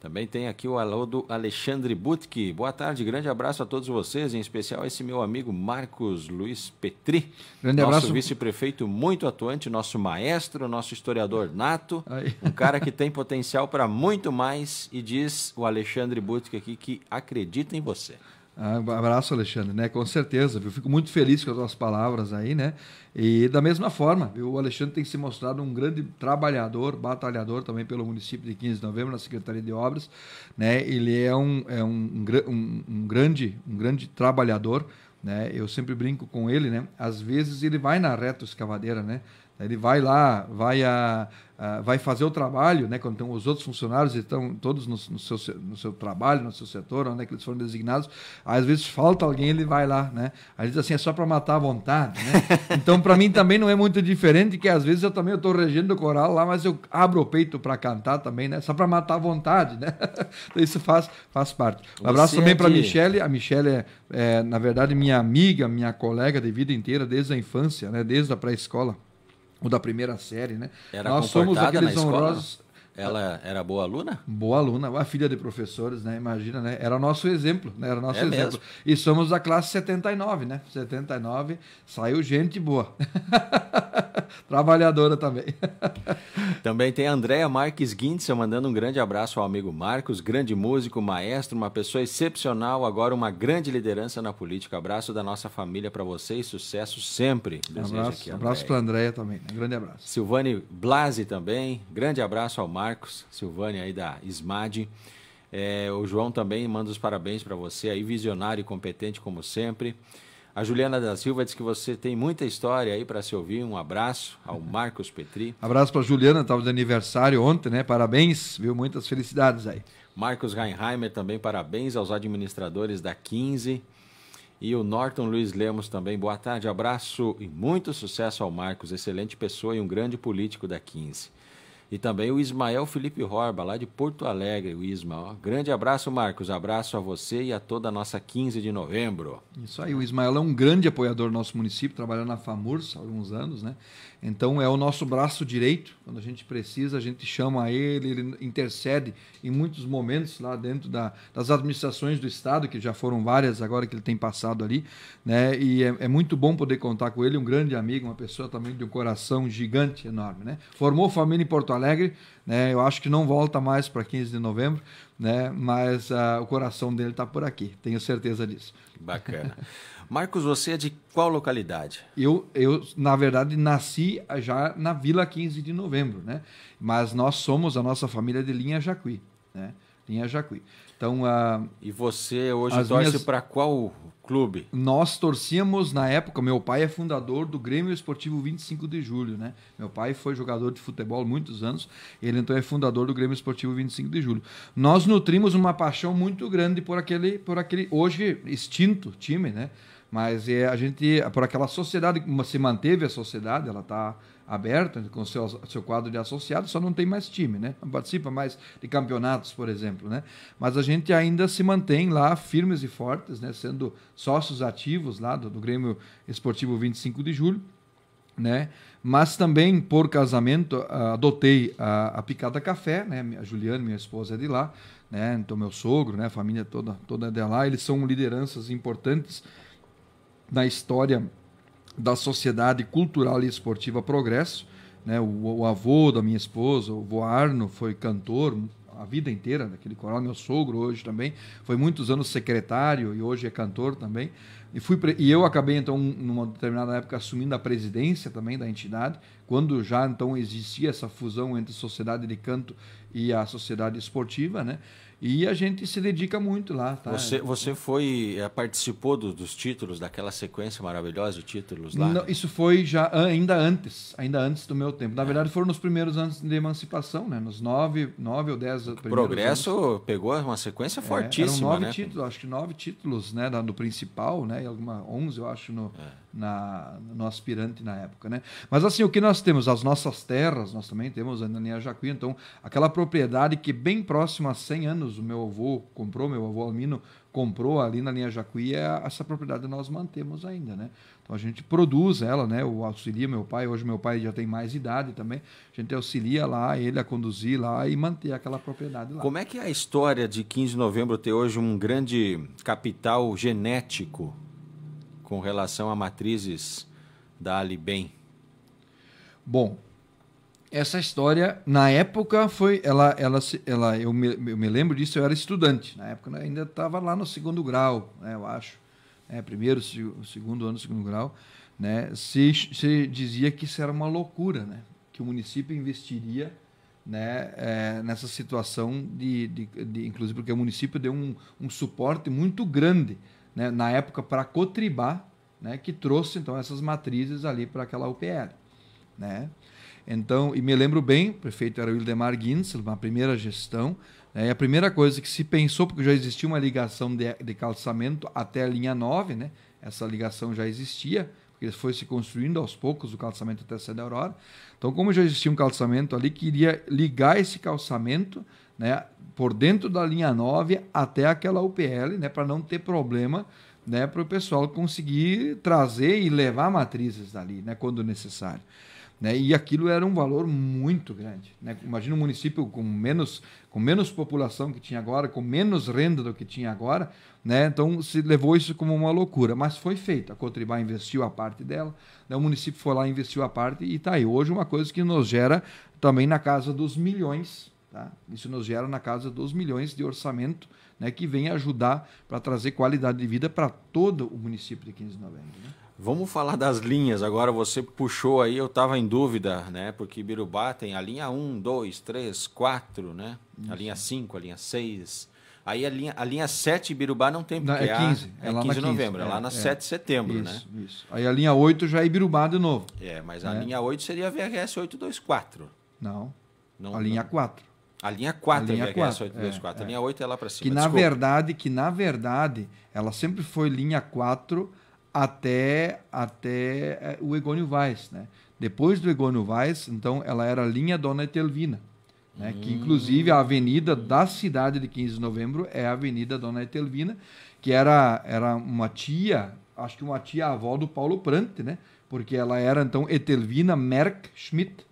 Também tem aqui o alô do Alexandre Butki. Boa tarde, grande abraço a todos vocês, em especial esse meu amigo Marcos Luiz Petri. Grande nosso abraço. vice-prefeito muito atuante, nosso maestro, nosso historiador nato, Aí. um cara que tem potencial para muito mais e diz o Alexandre Butki aqui que acredita em você. Ah, abraço, Alexandre, né? Com certeza, viu? Fico muito feliz com as tuas palavras aí, né? E da mesma forma, viu? o Alexandre tem se mostrado um grande trabalhador, batalhador também pelo município de 15 de novembro, na Secretaria de Obras, né? Ele é um, é um, um, um grande, um grande trabalhador, né? Eu sempre brinco com ele, né? Às vezes ele vai na reta escavadeira, né? Ele vai lá, vai a uh, vai fazer o trabalho, né, quando tem os outros funcionários estão todos no, no, seu, no seu trabalho, no seu setor, onde é que eles foram designados, às vezes falta alguém, ele vai lá, né? Às vezes assim é só para matar a vontade, né? Então para mim também não é muito diferente que às vezes eu também estou regendo o coral lá, mas eu abro o peito para cantar também, né? Só para matar a vontade, né? Então, isso faz faz parte. Um Você abraço é também para a Michele, a Michele é, é na verdade minha amiga, minha colega de vida inteira desde a infância, né? Desde a pré-escola o da primeira série, né? Era Nós somos aqueles honrosos. Ela era boa aluna? Boa aluna, uma filha de professores, né? Imagina, né? Era nosso exemplo, né? Era nosso é exemplo. Mesmo? E somos da classe 79, né? 79, saiu gente boa. Trabalhadora também. também tem a Andrea Marques Guintzel mandando um grande abraço ao amigo Marcos, grande músico, maestro, uma pessoa excepcional, agora uma grande liderança na política. Abraço da nossa família para vocês, sucesso sempre. abraço, abraço para a Andrea também, um né? grande abraço. Silvane Blasi também, grande abraço ao Marcos Marcos, Silvânia aí da SMAD. É, o João também manda os parabéns para você aí, visionário e competente como sempre. A Juliana da Silva diz que você tem muita história aí para se ouvir. Um abraço ao Marcos Petri. Abraço para Juliana, estava de aniversário ontem, né? Parabéns, viu? Muitas felicidades aí. Marcos Reinheimer também, parabéns aos administradores da 15. E o Norton Luiz Lemos também, boa tarde, abraço e muito sucesso ao Marcos, excelente pessoa e um grande político da 15. E também o Ismael Felipe Horba, lá de Porto Alegre, o Isma. Grande abraço, Marcos. Abraço a você e a toda a nossa 15 de novembro. Isso aí, o Ismael é um grande apoiador do nosso município, trabalhando na FAMURS há alguns anos, né? Então é o nosso braço direito. Quando a gente precisa, a gente chama ele, ele intercede em muitos momentos lá dentro da, das administrações do Estado, que já foram várias agora que ele tem passado ali. Né? E é, é, muito bom poder contar com ele, um grande amigo, uma pessoa também de um coração gigante, enorme. Né? Formou família em Porto Alegre, né? eu acho que não volta mais para 15 de novembro, né? mas uh, o coração dele está por aqui, tenho certeza disso. Bacana. Marcos, você é de qual localidade? Eu, eu, na verdade, nasci já na Vila 15 de Novembro, né? Mas nós somos, a nossa família de Linha Jacuí, né? Linha Jacuí. Então, a, ah, e você hoje torce minhas... para qual clube? Nós torcíamos na época, meu pai é fundador do Grêmio Esportivo 25 de Julho, né? Meu pai foi jogador de futebol muitos anos, ele então é fundador do Grêmio Esportivo 25 de Julho. Nós nutrimos uma paixão muito grande por aquele, por aquele hoje extinto time, né? Mas é, a gente, por aquela sociedade, se manteve a sociedade, ela está aberta, com seu, seu quadro de associados, só não tem mais time, né? Não participa mais de campeonatos, por exemplo, né? Mas a gente ainda se mantém lá firmes e fortes, né? Sendo sócios ativos lá do, do Grêmio Esportivo 25 de Julho, né? Mas também, por casamento, adotei a, a Picada Café, né? A Juliana, minha esposa, é de lá, né? Então, meu sogro, né? A família toda, toda é de lá. Eles são lideranças importantes na história da Sociedade Cultural e Esportiva Progresso. Né? O, o, avô da minha esposa, o vô Arno, foi cantor a vida inteira daquele coral. Meu sogro hoje também foi muitos anos secretário e hoje é cantor também. E, fui e eu acabei, então, numa determinada época, assumindo a presidência também da entidade, quando já então existia essa fusão entre a sociedade de canto e a sociedade esportiva, né? E a gente se dedica muito lá. Tá? Você, você foi eh, participou do, dos títulos daquela sequência maravilhosa de títulos lá? Não, né? Isso foi já ainda antes, ainda antes do meu tempo. Na é. verdade, foram nos primeiros anos de emancipação, né? Nos nove, nove ou dez. O progresso anos. pegou uma sequência é, fortíssima, nove né? títulos, acho que nove títulos, né? Do principal, né? E alguma onze, eu acho no, é. na, no aspirante na época, né? Mas assim, o que nós nós temos as nossas terras, nós também temos Ananias Jacuí, então aquela propriedade que bem próxima a 100 anos o meu avô comprou, meu avô Almino comprou ali na linha Jacuí, é essa propriedade nós mantemos ainda, né? Então a gente produz ela, né? O auxilia meu pai, hoje meu pai já tem mais idade também, a gente auxilia lá ele a conduzir lá e manter aquela propriedade lá. Como é que é a história de 15 de novembro ter hoje um grande capital genético com relação a matrizes da Alibem? Bom, essa história na época foi ela ela ela eu me, eu me lembro disso eu era estudante na época né? ainda estava lá no segundo grau né, eu acho né, primeiro segundo ano segundo grau né se, se dizia que isso era uma loucura né que o município investiria né é, nessa situação de, de, de, inclusive porque o município deu um, um suporte muito grande né, na época para Cotribá né que trouxe então essas matrizes ali para aquela UPL né? Então, e me lembro bem, o prefeito era o Wildemar Guinsel, na primeira gestão, né? e a primeira coisa que se pensou, porque já existia uma ligação de, de calçamento até a linha 9, né? Essa ligação já existia, porque foi se construindo aos poucos o calçamento até a Sede Aurora. Então, como já existia um calçamento ali, queria ligar esse calçamento né, por dentro da linha 9 até aquela UPL, né, para não ter problema né, para o pessoal conseguir trazer e levar matrizes dali, né, quando necessário. Né? E aquilo era um valor muito grande. Né? Imagina um município com menos, com menos população que tinha agora, com menos renda do que tinha agora. Né? Então se levou isso como uma loucura. Mas foi feito. A Cotribá investiu a parte dela, né? o município foi lá, investiu a parte e está aí. Hoje uma coisa que nos gera também na casa dos milhões. Tá? Isso nos gera na casa dos milhões de orçamento né, que vem ajudar para trazer qualidade de vida para todo o município de 15 de novembro. Né? Vamos falar das linhas. Agora você puxou aí, eu estava em dúvida, né? Porque Birubá tem a linha 1, 2, 3, 4, né? Isso. A linha 5, a linha 6. Aí a linha, a linha 7 Birubá não tem, porque não, é 15, é, é 15 é é de novembro, 15, é, é lá na é, 7 de setembro, né? isso, né? Isso. Aí a linha 8 já é Birubá de novo. É, mas a né? linha 8 seria a VRS 824. Não. não a linha 4. A linha 4 a linha é 4, é 824. É, a linha 8 é lá para cima. Que na verdade, que na verdade, ela sempre foi linha 4 até até é, o Egônio Weiss, né? Depois do Egônio Weiss, então ela era a linha Dona Etelvina, né? Hum. Que inclusive a avenida da cidade de 15 de Novembro é a Avenida Dona Etelvina, que era era uma tia, acho que uma tia avó do Paulo Prante, né? Porque ela era então Etelvina Merck Schmidt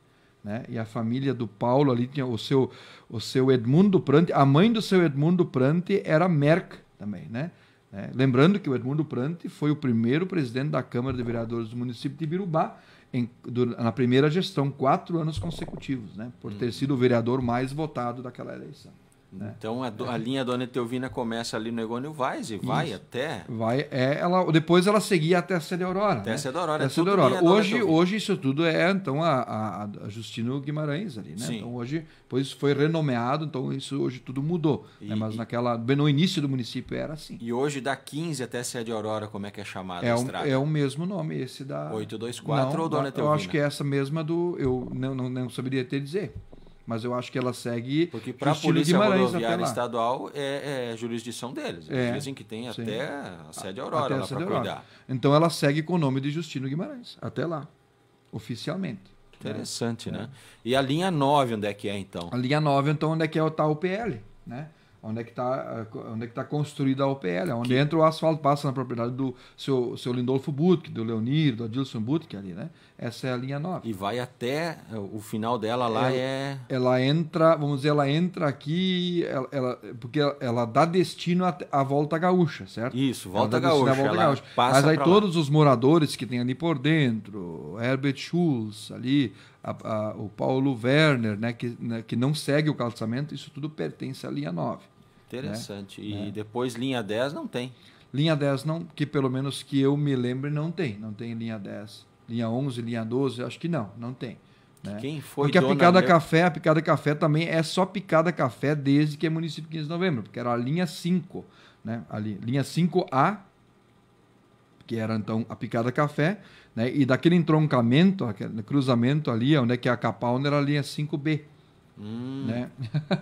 né? E a família do Paulo ali tinha o seu, o seu Edmundo Prante, a mãe do seu Edmundo Prante era Merck também, né? É, lembrando que o Edmundo Prante foi o primeiro presidente da Câmara de Vereadores do município de Birubá em, do, na primeira gestão, quatro anos consecutivos, né? Por ter hum. sido o vereador mais votado daquela eleição. Né? Então a, do, a é. linha Dona Etelvina começa ali no Egônio Vaz e vai Isso. até. Vai, é, ela, depois ela seguia até a Sede Aurora. Até né? É a Sede Aurora, é tudo Aurora. Hoje, hoje isso tudo é então a, a, a Justino Guimarães ali, né? Sim. Então hoje pois foi renomeado, então isso hoje tudo mudou. Né? E, né? Mas naquela bem no início do município era assim. E hoje da 15 até a Sede Aurora, como é que é chamada é a estrada? é o mesmo nome, esse da 824 não, ou Dona da, Eu acho que é essa mesma do eu não, não, não saberia ter dizer mas eu acho que ela segue. Porque para a Polícia Guimarães Rodoviária Estadual é, é, jurisdição deles. Eles é, dizem que tem sim. até a sede Aurora até a sede Aurora. Cuidar. Então ela segue com o nome de Justino Guimarães, até lá, oficialmente. Né? Interessante, né? né? E a linha 9, onde é que é então? A linha 9, então, onde é que é o tal PL, né? onde é que está eh, onde é que tá construída a OPL, é onde que... entra o asfalto, passa na propriedade do seu, seu Lindolfo Butk, do Leonir, do Adilson Butk é ali, né? Essa é a linha 9. E vai até eh, o final dela lá ela, é Ela entra, vamos dizer, ela entra aqui, ela, ela porque ela, ela, dá destino à, Volta Gaúcha, certo? Isso, Volta Gaúcha. Volta Gaúcha. Mas aí todos lá. os moradores que tem ali por dentro, Herbert Schulz ali, a, a, o Paulo Werner, né, que, né, que não segue o calçamento, isso tudo pertence à linha 9. Interessante. Né? E né? depois linha 10 não tem. Linha 10 não, que pelo menos que eu me lembre não tem, não tem linha 10. Linha 11, linha 12, acho que não, não tem. Né? Quem foi Porque a picada meu... café, a picada café também é só picada café desde que é município 15 de novembro, porque era a linha 5, né? A linha, 5A que era então a Picada Café, né? E daquele entroncamento, aquele cruzamento ali, onde é que é a Capão, era a linha 5B, Hum. Né?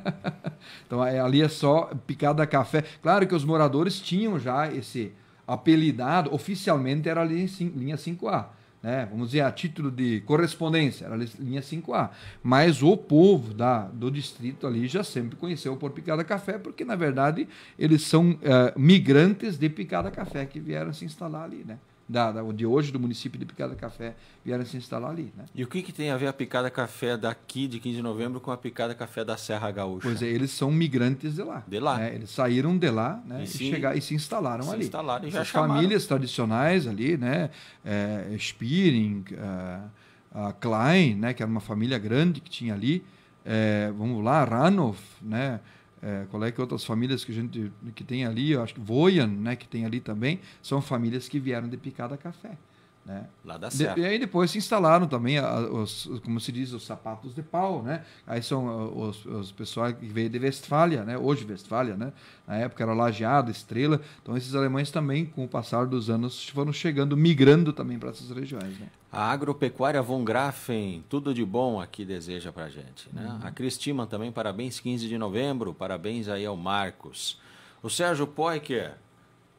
então é, ali é só picada café. Claro que os moradores tinham já esse apelidado, oficialmente era ali linha 5A. Né? Vamos dizer, a título de correspondência, era linha 5A. Mas o povo da, do distrito ali já sempre conheceu por Picada Café, porque na verdade eles são eh, migrantes de Picada Café que vieram se instalar ali. Né? da, da, de hoje do município de Picada Café vieram se instalar ali. Né? E o que, que tem a ver a Picada Café daqui de 15 de novembro com a Picada Café da Serra Gaúcha? Pois é, eles são migrantes de lá. De lá. Né? Eles saíram de lá né? e, e, se, e se instalaram se ali. Instalaram e já As chamaram. famílias tradicionais ali, né? É, Spiring, é, Klein, né? que era uma família grande que tinha ali. É, vamos lá, Ranov, né? é, qual é que outras famílias que a gente que tem ali, eu acho que Voian, né, que tem ali também, são famílias que vieram de picada café. Né? Lá da Serra. De, e aí depois se instalaram também, os, como se diz, os sapatos de pau, né? Aí são ah, os, os pessoal que veio de Westfália, né? Hoje Westfália, né? Na época era Lajeado, Estrela. Então esses alemães também, com o passar dos anos, foram chegando, migrando também para essas regiões, né? A agropecuária Von Grafen tudo de bom aqui deseja para gente, né? Uhum. A Cristima também, parabéns 15 de novembro, parabéns aí ao Marcos. O Sérgio Poiker,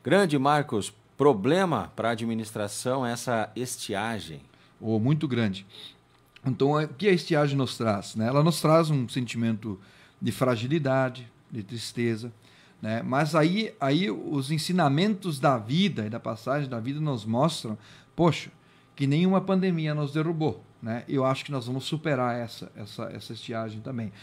grande Marcos, problema para a administração é essa estiagem? Oh, muito grande. Então, o que a estiagem nos traz? Né? Ela nos traz um sentimento de fragilidade, de tristeza, né? mas aí, aí os ensinamentos da vida e da passagem da vida nos mostram, poxa, que nenhuma pandemia nos derrubou. Né? Eu acho que nós vamos superar essa, essa, essa estiagem também.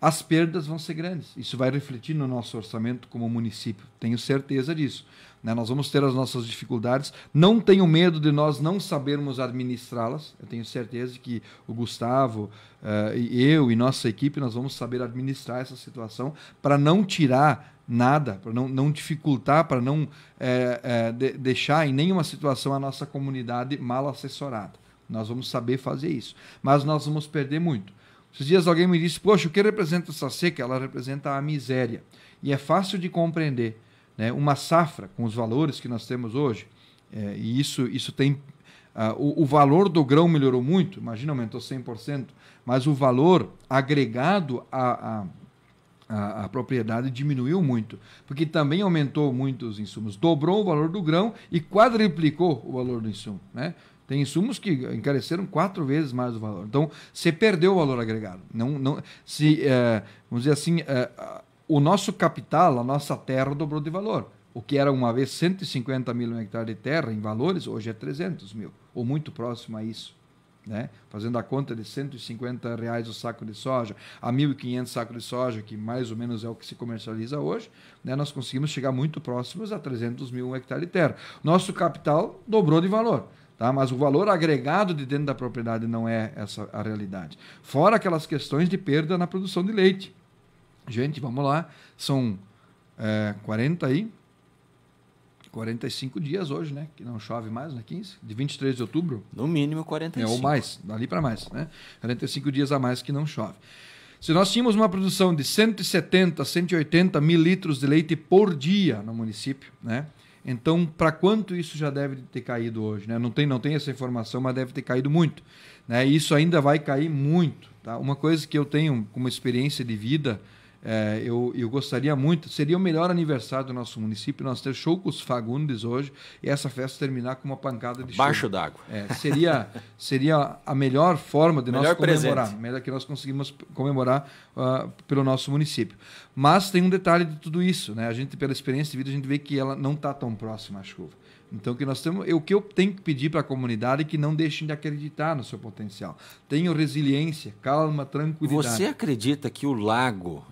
As perdas vão ser grandes. Isso vai refletir no nosso orçamento como município, tenho certeza disso. Né? Nós vamos ter as nossas dificuldades. Não tenho medo de nós não sabermos administrá-las. Eu tenho certeza que o Gustavo, uh, eu e nossa equipe, nós vamos saber administrar essa situação para não tirar nada, para não, não dificultar, para não é, é, de, deixar em nenhuma situação a nossa comunidade mal assessorada. Nós vamos saber fazer isso. Mas nós vamos perder muito. Esses dias alguém me disse, poxa, o que representa essa seca? Ela representa a miséria. E é fácil de compreender né, uma safra com os valores que nós temos hoje, é, e isso, isso tem. Uh, o, o, valor do grão melhorou muito, imagina, aumentou 100%, mas o valor agregado à, à, à propriedade diminuiu muito, porque também aumentou muito os insumos, dobrou o valor do grão e quadriplicou o valor do insumo. Né? Tem insumos que encareceram quatro vezes mais o valor. Então, você perdeu o valor agregado. Não, não, se, eh, vamos dizer assim, eh, o nosso capital, a nossa terra dobrou de valor. O que era uma vez 150 mil hectares de terra em valores, hoje é 300 mil, ou muito próximo a isso. Né? Fazendo a conta de 150 reais o saco de soja a 1.500 saco de soja, que mais ou menos é o que se comercializa hoje, né? nós conseguimos chegar muito próximos a 300 mil hectares de terra. Nosso capital dobrou de valor. Tá? Mas o valor agregado de dentro da propriedade não é essa a realidade. Fora aquelas questões de perda na produção de leite. Gente, vamos lá. São é, 40 aí. 45 dias hoje, né? Que não chove mais, né? 15? De 23 de outubro? No mínimo 45. É, ou mais, dali para mais, né? 45 dias a mais que não chove. Se nós tínhamos uma produção de 170, 180 mil litros de leite por dia no município, né? Então, para quanto isso já deve ter caído hoje, né? Não tem, não tem essa informação, mas deve ter caído muito, né? Isso ainda vai cair muito, tá? Uma coisa que eu tenho como experiência de vida, é, eu, eu, gostaria muito, seria o melhor aniversário do nosso município, nós ter show com os Fagundes hoje e essa festa terminar com uma pancada de Baixo d'água. É, seria, seria a melhor forma de melhor nós comemorar, presente. melhor que nós conseguimos comemorar uh, pelo nosso município. Mas tem um detalhe de tudo isso, né? A gente, pela experiência de vida, a gente vê que ela não está tão próxima à chuva. Então, que nós temos, é o que eu tenho que pedir para a comunidade é que não deixem de acreditar no seu potencial. Tenham resiliência, calma, tranquilidade. Você acredita que o lago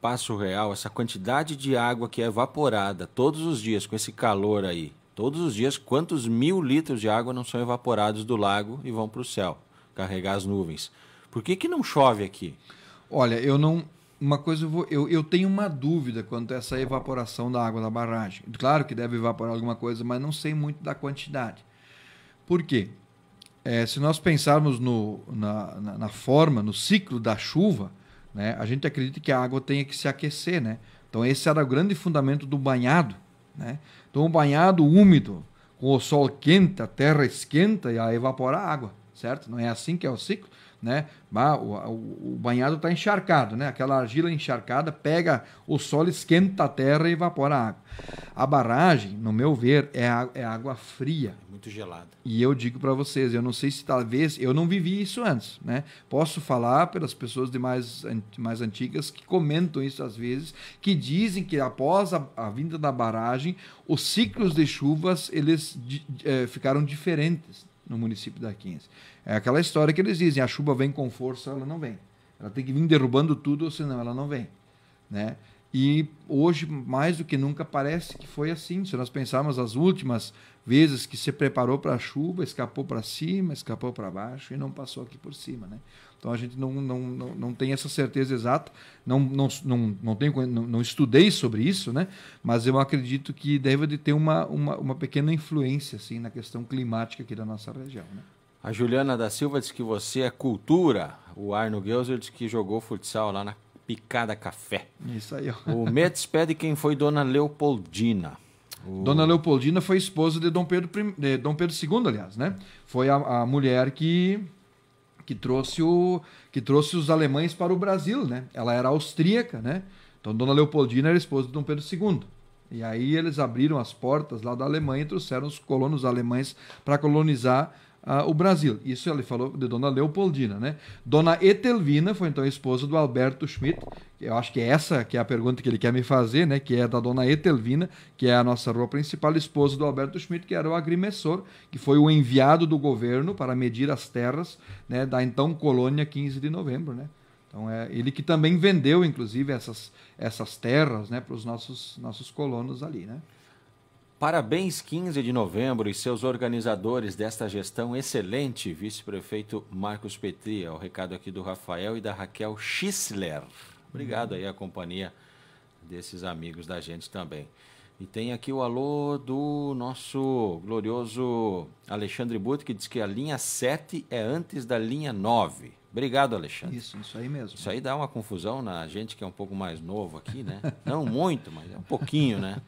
Passo Real, essa quantidade de água que é evaporada todos os dias com esse calor aí, todos os dias, quantos mil litros de água não são evaporados do lago e vão para o céu carregar as nuvens? Por que, que não chove aqui? Olha, eu não. Uma coisa eu, vou, eu, eu tenho uma dúvida quanto a essa evaporação da água da barragem. Claro que deve evaporar alguma coisa, mas não sei muito da quantidade. Por quê? É, se nós pensarmos no, na, na, na forma, no ciclo da chuva, né? A gente acredita que a água tenha que se aquecer, né? Então esse era o grande fundamento do banhado, né? Então o banhado úmido, com o sol quente, a terra esquenta e a evaporar a água, certo? Não é assim que é o ciclo? né? O, o banhado está encharcado, né? Aquela argila encharcada pega o solo, esquenta a terra e evapora a água. A barragem, no meu ver, é, a, é água fria. É muito gelada. E eu digo para vocês, eu não sei se talvez eu não vivi isso antes, né? Posso falar pelas pessoas de mais, mais antigas que comentam isso às vezes, que dizem que após a, a vinda da barragem, os ciclos de chuvas eles de, eh, de, é, ficaram diferentes no município da 15. É aquela história que eles dizem, a chuva vem com força, ela não vem. Ela tem que vir derrubando tudo, senão ela não vem. Né? E hoje, mais do que nunca, parece que foi assim. Se nós pensarmos as últimas vezes que se preparou para a chuva, escapou para cima, escapou para baixo e não passou aqui por cima. Né? Então a gente não, não, não, não tem essa certeza exata, não, não, não, não, tenho, não, não estudei sobre isso, né? mas eu acredito que deve de ter uma, uma, uma pequena influência assim, na questão climática aqui da nossa região. Né? A Juliana da Silva diz que você é cultura. O Arno Gelser diz que jogou futsal lá na Picada Café. Isso aí. Ó. O Metz pede quem foi Dona Leopoldina. O... Dona Leopoldina foi esposa de Dom Pedro, I, de Dom Pedro II, aliás, né? Foi a, a mulher que que trouxe, o, que trouxe os alemães para o Brasil, né? Ela era austríaca, né? Então Dona Leopoldina era esposa de Dom Pedro II. E aí eles abriram as portas lá da Alemanha e trouxeram os colonos alemães para colonizar o Brasil. Isso ele falou de Dona Leopoldina, né? Dona Etelvina foi então esposa do Alberto Schmidt. Eu acho que é essa que é a pergunta que ele quer me fazer, né? Que é da Dona Etelvina, que é a nossa rua principal, esposa do Alberto Schmidt, que era o agrimensor, que foi o enviado do governo para medir as terras né, da então colônia 15 de novembro, né? Então é ele que também vendeu, inclusive, essas, essas terras né, para os nossos, nossos colonos ali, né? Parabéns, 15 de novembro, e seus organizadores desta gestão excelente, vice-prefeito Marcos Petri. É o recado aqui do Rafael e da Raquel Schissler. Obrigado aí a companhia desses amigos da gente também. E tem aqui o alô do nosso glorioso Alexandre Butt, que diz que a linha 7 é antes da linha 9. Obrigado, Alexandre. Isso, isso aí mesmo. Isso aí dá uma confusão na gente que é um pouco mais novo aqui, né? Não muito, mas é um pouquinho, né?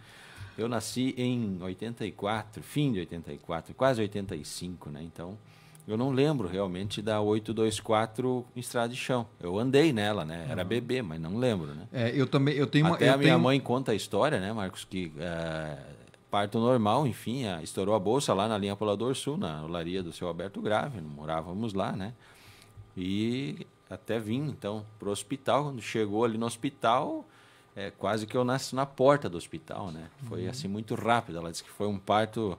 Eu nasci em 84, fim de 84, quase 85, né? Então, eu não lembro realmente da 824 estrada de chão. Eu andei nela, né? Era uhum. bebê, mas não lembro, né? É, eu também, eu tenho uma, Até eu a minha tenho... mãe conta a história, né, Marcos, que eh, parto normal, enfim, estourou a bolsa lá na linha Polador Sul, na olaria do seu Alberto Grave, morávamos lá, né? E até vim, então, pro hospital. Quando chegou ali no hospital, é, quase que eu nasci na porta do hospital, né? Foi uhum. assim muito rápido. Ela disse que foi um parto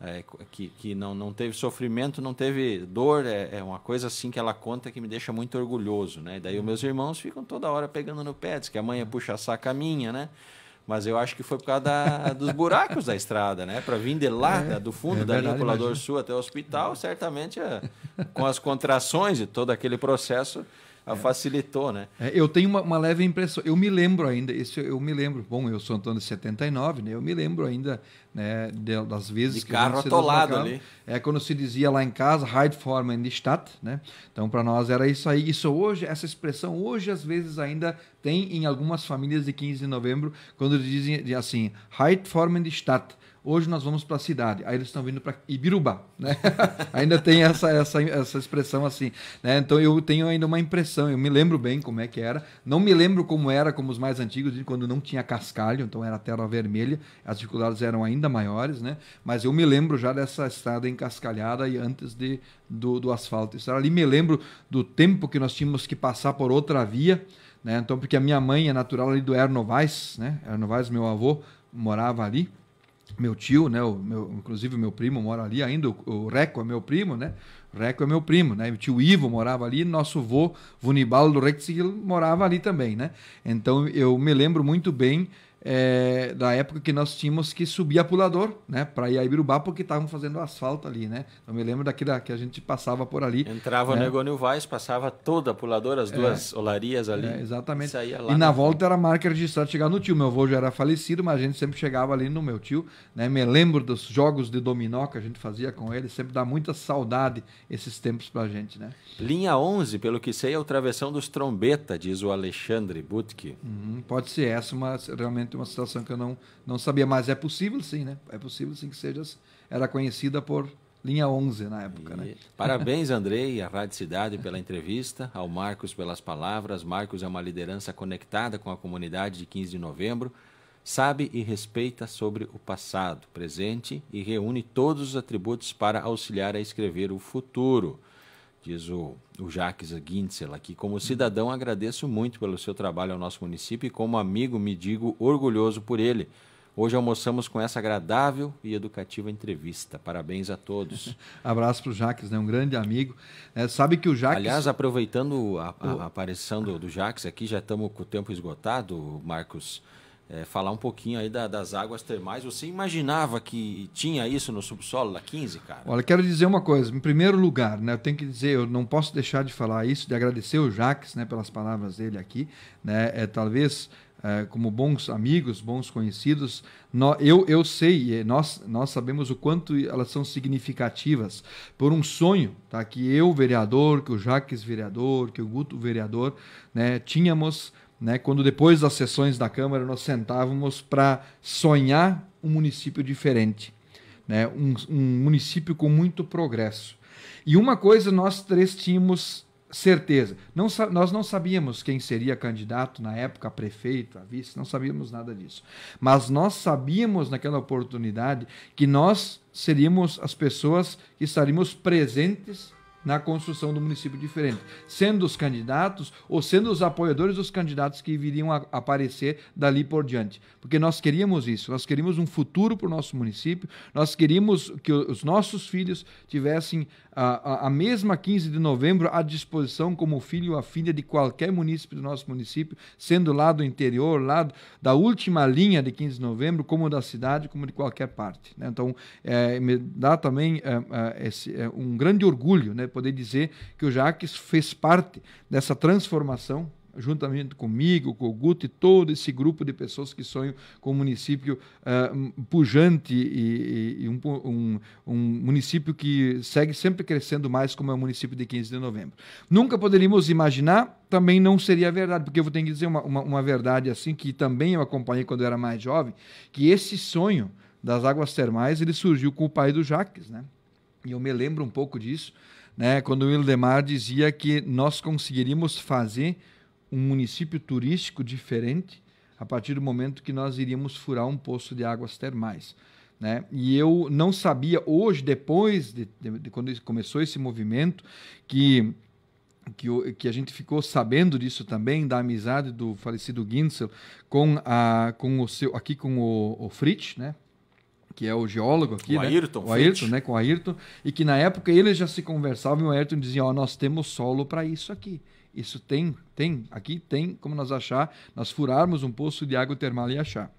é, que, que não, não teve sofrimento, não teve dor. É, é, uma coisa assim que ela conta que me deixa muito orgulhoso, né? E daí uhum. os meus irmãos ficam toda hora pegando no pé, diz que a mãe uhum. puxa saca minha, né? Mas eu acho que foi por causa da, dos buracos da estrada, né? Para vir de lá, é, do fundo é da verdade, Sul até o hospital, certamente é, com as contrações e todo aquele processo, é. facilitou, né? É, eu tenho uma, uma, leve impressão, eu me lembro ainda, Esse eu me lembro, bom, eu sou Antônio de 79, né? Eu me lembro ainda né, de, das vezes de que carro atolado ali. É quando se dizia lá em casa, Heidformen in die Stadt, né? Então para nós era isso aí, isso hoje, essa expressão hoje às vezes ainda tem em algumas famílias de 15 de novembro, quando dizem assim, Heidformen in die Stadt hoje nós vamos para a cidade. Aí eles estão vindo para Ibirubá, né? ainda tem essa, essa, essa expressão assim, né? Então eu tenho ainda uma impressão, eu me lembro bem como é que era. Não me lembro como era como os mais antigos, quando não tinha cascalho, então era terra vermelha, as dificuldades eram ainda maiores, né? Mas eu me lembro já dessa estrada encascalhada e antes de do, do asfalto. Isso ali me lembro do tempo que nós tínhamos que passar por outra via, né? Então porque a minha mãe é natural ali do Ernovais, né? Ernovais, meu avô morava ali meu tio, né? O meu, inclusive meu primo mora ali ainda, o, Reco é meu primo, né? O Reco é meu primo, né? É né o tio Ivo morava ali, nosso vô, Vunibaldo Rexigil morava ali também, né? Então eu me lembro muito bem é, da época que nós tínhamos que subir a pulador, né, para ir a Ibirubá, porque estavam fazendo asfalto ali, né? Eu me lembro daquela que a gente passava por ali. Entrava né? no Egônio Vaz, passava toda a pulador, as é. duas é, olarias ali. É, exatamente. E, na, na volta era marca registrada chegar no tio. Meu avô já era falecido, mas a gente sempre chegava ali no meu tio, né? Me lembro dos jogos de dominó que a gente fazia com ele, sempre dá muita saudade esses tempos pra gente, né? Linha 11, pelo que sei, é o travessão dos trombeta, diz o Alexandre Butke. Uhum, pode ser essa, mas realmente realmente uma situação que eu não, não sabia, mas é possível sim, né? É possível sim que seja, era conhecida por linha 11 na época, né? e... né? Parabéns, Andrei, e à Rádio Cidade pela entrevista, ao Marcos pelas palavras. Marcos é uma liderança conectada com a comunidade de 15 de novembro, sabe e respeita sobre o passado, presente e reúne todos os atributos para auxiliar a escrever o futuro diz o, o Jacques Gintzel aqui. Como cidadão, agradeço muito pelo seu trabalho ao nosso município e, como amigo, me digo orgulhoso por ele. Hoje almoçamos com essa agradável e educativa entrevista. Parabéns a todos. Abraço para o Jaques, né? um grande amigo. É, sabe que o Jaques. Aliás, aproveitando a, a, a aparição do, do Jaques aqui, já estamos com o tempo esgotado, Marcos é, falar um pouquinho aí da, das águas termais. Você imaginava que tinha isso no subsolo da 15, cara? Olha, quero dizer uma coisa. Em primeiro lugar, né, eu tenho que dizer, eu não posso deixar de falar isso, de agradecer o Jaques né, pelas palavras dele aqui. Né, é, talvez é, como bons amigos, bons conhecidos, eu, eu sei, nós, nós sabemos o quanto elas são significativas por um sonho tá? que eu, vereador, que o Jaques, vereador, que o Guto, vereador, né, tínhamos né, quando depois das sessões da Câmara nós sentávamos para sonhar um município diferente, né, um, um município com muito progresso. E uma coisa nós três tínhamos certeza. Não, nós não sabíamos quem seria candidato na época, a prefeito, a vice, não sabíamos nada disso. Mas nós sabíamos naquela oportunidade que nós seríamos as pessoas que estaríamos presentes na construção do município diferente, sendo os candidatos ou sendo os apoiadores dos candidatos que viriam a aparecer dali por diante. Porque nós queríamos isso, nós queríamos um futuro para o nosso município, nós queríamos que os nossos filhos tivessem a, a, mesma 15 de novembro à disposição como filho ou a filha de qualquer município do nosso município, sendo lá do interior, lá da última linha de 15 de novembro, como da cidade, como de qualquer parte. Né? Então, é, me dá também é, é esse, é, um grande orgulho né? poder dizer que o Jaques fez parte dessa transformação juntamente comigo, com o Guto e todo esse grupo de pessoas que sonham com um município uh, pujante e, e um, um, um, município que segue sempre crescendo mais, como é o município de 15 de novembro. Nunca poderíamos imaginar, também não seria verdade, porque eu vou ter que dizer uma, uma, uma verdade assim, que também eu acompanhei quando eu era mais jovem, que esse sonho das águas termais, ele surgiu com o pai do Jaques, né? E eu me lembro um pouco disso, né? Quando o Wildemar dizia que nós conseguiríamos fazer um município turístico diferente a partir do momento que nós iríamos furar um poço de águas termais. Né? E eu não sabia hoje, depois de, de, de quando começou esse movimento, que que, que, a gente ficou sabendo disso também, da amizade do falecido Ginsel com, a, com o seu, aqui com o, o Fritz, né? Que é o geólogo aqui, o né? Ayrton, o Ayrton, né? Com o Ayrton. E que na época eles já se conversavam e o Ayrton dizia, ó, oh, nós temos solo para isso aqui. Isso tem, tem, aqui tem como nós achar, nós furarmos um poço de água termal e achar.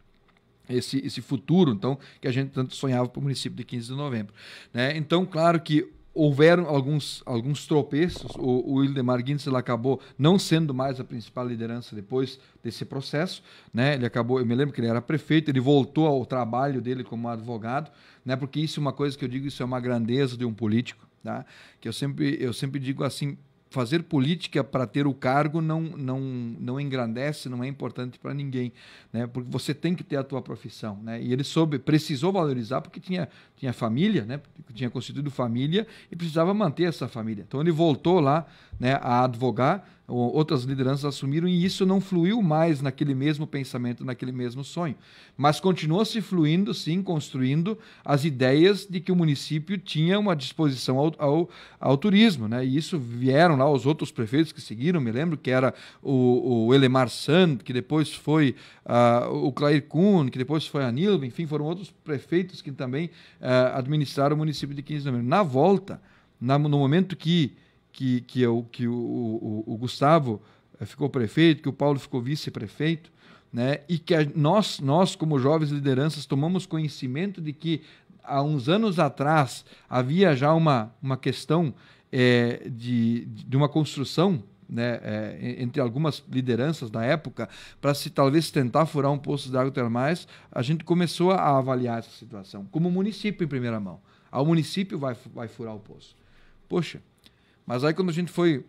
Esse, esse futuro, então, que a gente tanto sonhava para o município de 15 de novembro. Né? Então, claro que houveram alguns, alguns tropeços. O, o Ildemar ele acabou não sendo mais a principal liderança depois desse processo. Né? Ele acabou, eu me lembro que ele era prefeito, ele voltou ao trabalho dele como advogado, né? porque isso é uma coisa que eu digo, isso é uma grandeza de um político. Tá? Que eu sempre, eu sempre digo assim, fazer política para ter o cargo não, não, não engrandece, não é importante para ninguém, né? Porque você tem que ter a tua profissão, né? E ele soube, precisou valorizar porque tinha, tinha família, né? Tinha constituído família e precisava manter essa família. Então ele voltou lá, né, a advogar outras lideranças assumiram e isso não fluiu mais naquele mesmo pensamento, naquele mesmo sonho. Mas continuou-se fluindo, sim, construindo as ideias de que o município tinha uma disposição ao, ao, ao turismo. Né? E isso vieram lá os outros prefeitos que seguiram, me lembro que era o, o Elemar Sand, que depois foi uh, o Clair Kuhn, que depois foi a Nilva, enfim, foram outros prefeitos que também uh, administraram o município de 15 de novembro. Na volta, na, no momento que que, que, eu, que o, o, o Gustavo eh, ficou prefeito, que o Paulo ficou vice-prefeito, né? e que a, nós, nós, como jovens lideranças, tomamos conhecimento de que há uns anos atrás havia já uma, uma questão é, de, de uma construção né, é, entre algumas lideranças da época, para se talvez tentar furar um poço de água termais, a gente começou a avaliar essa situação, como município em primeira mão. o município vai, vai furar o poço. Poxa, mas aí quando a gente foi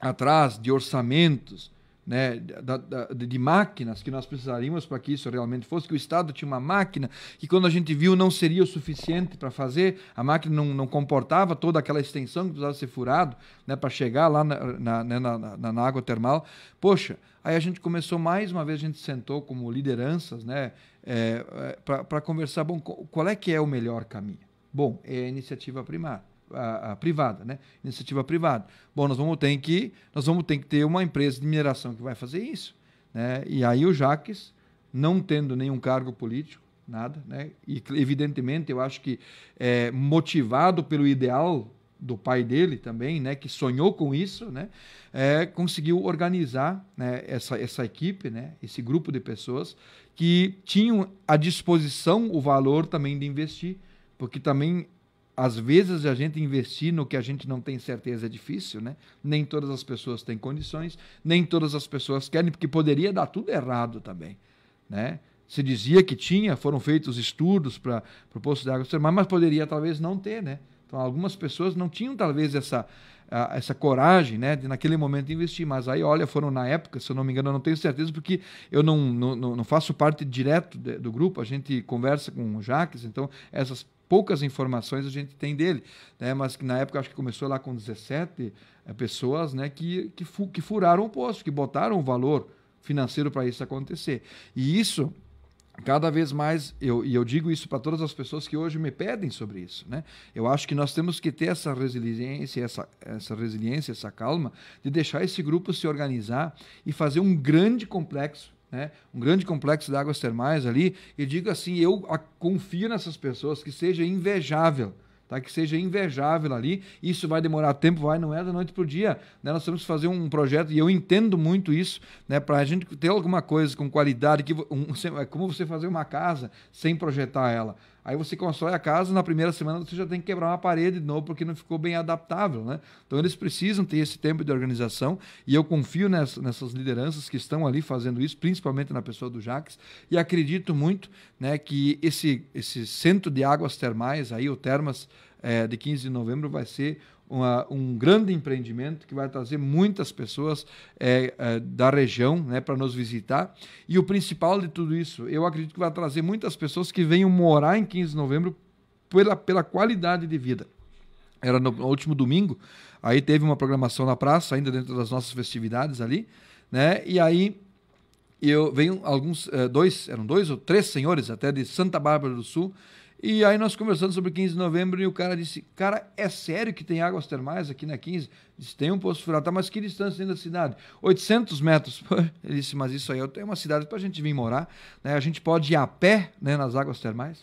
atrás de orçamentos, né, da, da, de máquinas que nós precisaríamos para que isso realmente fosse, que o Estado tinha uma máquina que quando a gente viu não seria o suficiente para fazer, a máquina não, não, comportava toda aquela extensão que precisava ser furado né, para chegar lá na, na, né, na, na, água termal. Poxa, aí a gente começou mais uma vez, a gente sentou como lideranças né, é, é para conversar, bom, qual é que é o melhor caminho? Bom, é a iniciativa primária a, a privada, né? Iniciativa privada. Bom, nós vamos ter que nós vamos ter que ter uma empresa de mineração que vai fazer isso, né? E aí o Jaques, não tendo nenhum cargo político, nada, né? E evidentemente eu acho que é, motivado pelo ideal do pai dele também, né, que sonhou com isso, né, é, conseguiu organizar né, essa, essa equipe, né, esse grupo de pessoas que tinham à disposição o valor também de investir, porque também às vezes a gente investir no que a gente não tem certeza é difícil, né? Nem todas as pessoas têm condições, nem todas as pessoas querem, porque poderia dar tudo errado também, né? Se dizia que tinha, foram feitos estudos para o poço de água mas poderia talvez não ter, né? Então algumas pessoas não tinham talvez essa a, essa coragem, né, de naquele momento investir, mas aí olha, foram na época, se eu não me engano, eu não tenho certeza porque eu não não, não faço parte direto de, do grupo, a gente conversa com o Jaques, então essas poucas informações a gente tem dele, né? Mas que na época acho que começou lá com 17 é, eh, pessoas, né? Que, que, fu que furaram o poço, que botaram o valor financeiro para isso acontecer. E isso cada vez mais eu e eu digo isso para todas as pessoas que hoje me pedem sobre isso né eu acho que nós temos que ter essa resiliência essa essa resiliência essa calma de deixar esse grupo se organizar e fazer um grande complexo né? Um grande complexo de águas termais ali. E digo assim, eu confio nessas pessoas que seja invejável. Tá, que seja invejável ali, isso vai demorar tempo, vai, não é da noite para o dia. Né? Nós temos que fazer um projeto, e eu entendo muito isso, né? para a gente ter alguma coisa com qualidade, que um, é como você fazer uma casa sem projetar ela. Aí você constrói a casa, na primeira semana você já tem que quebrar uma parede de novo, porque não ficou bem adaptável. Né? Então eles precisam ter esse tempo de organização, e eu confio nessa, nessas lideranças que estão ali fazendo isso, principalmente na pessoa do Jaques, e acredito muito né, que esse, esse centro de águas termais, aí, o Termas é, de 15 de novembro, vai ser uma, um grande empreendimento que vai trazer muitas pessoas é, é, da região né, para nos visitar. E o principal de tudo isso, eu acredito que vai trazer muitas pessoas que venham morar em 15 de novembro pela, pela qualidade de vida. Era no, no último domingo, aí teve uma programação na praça, ainda dentro das nossas festividades ali, né? E aí eu venho alguns, é, dois, eram dois ou três senhores até de Santa Bárbara do Sul, e aí nós conversando sobre 15 de novembro e o cara disse: Cara, é sério que tem águas termais aqui na 15? Disse: Tem um poço furado. Tá, mas que distância tem da cidade? 800 metros. Ele disse: Mas isso aí é, é uma cidade para a gente vir morar. Né? A gente pode ir a pé né, nas águas termais.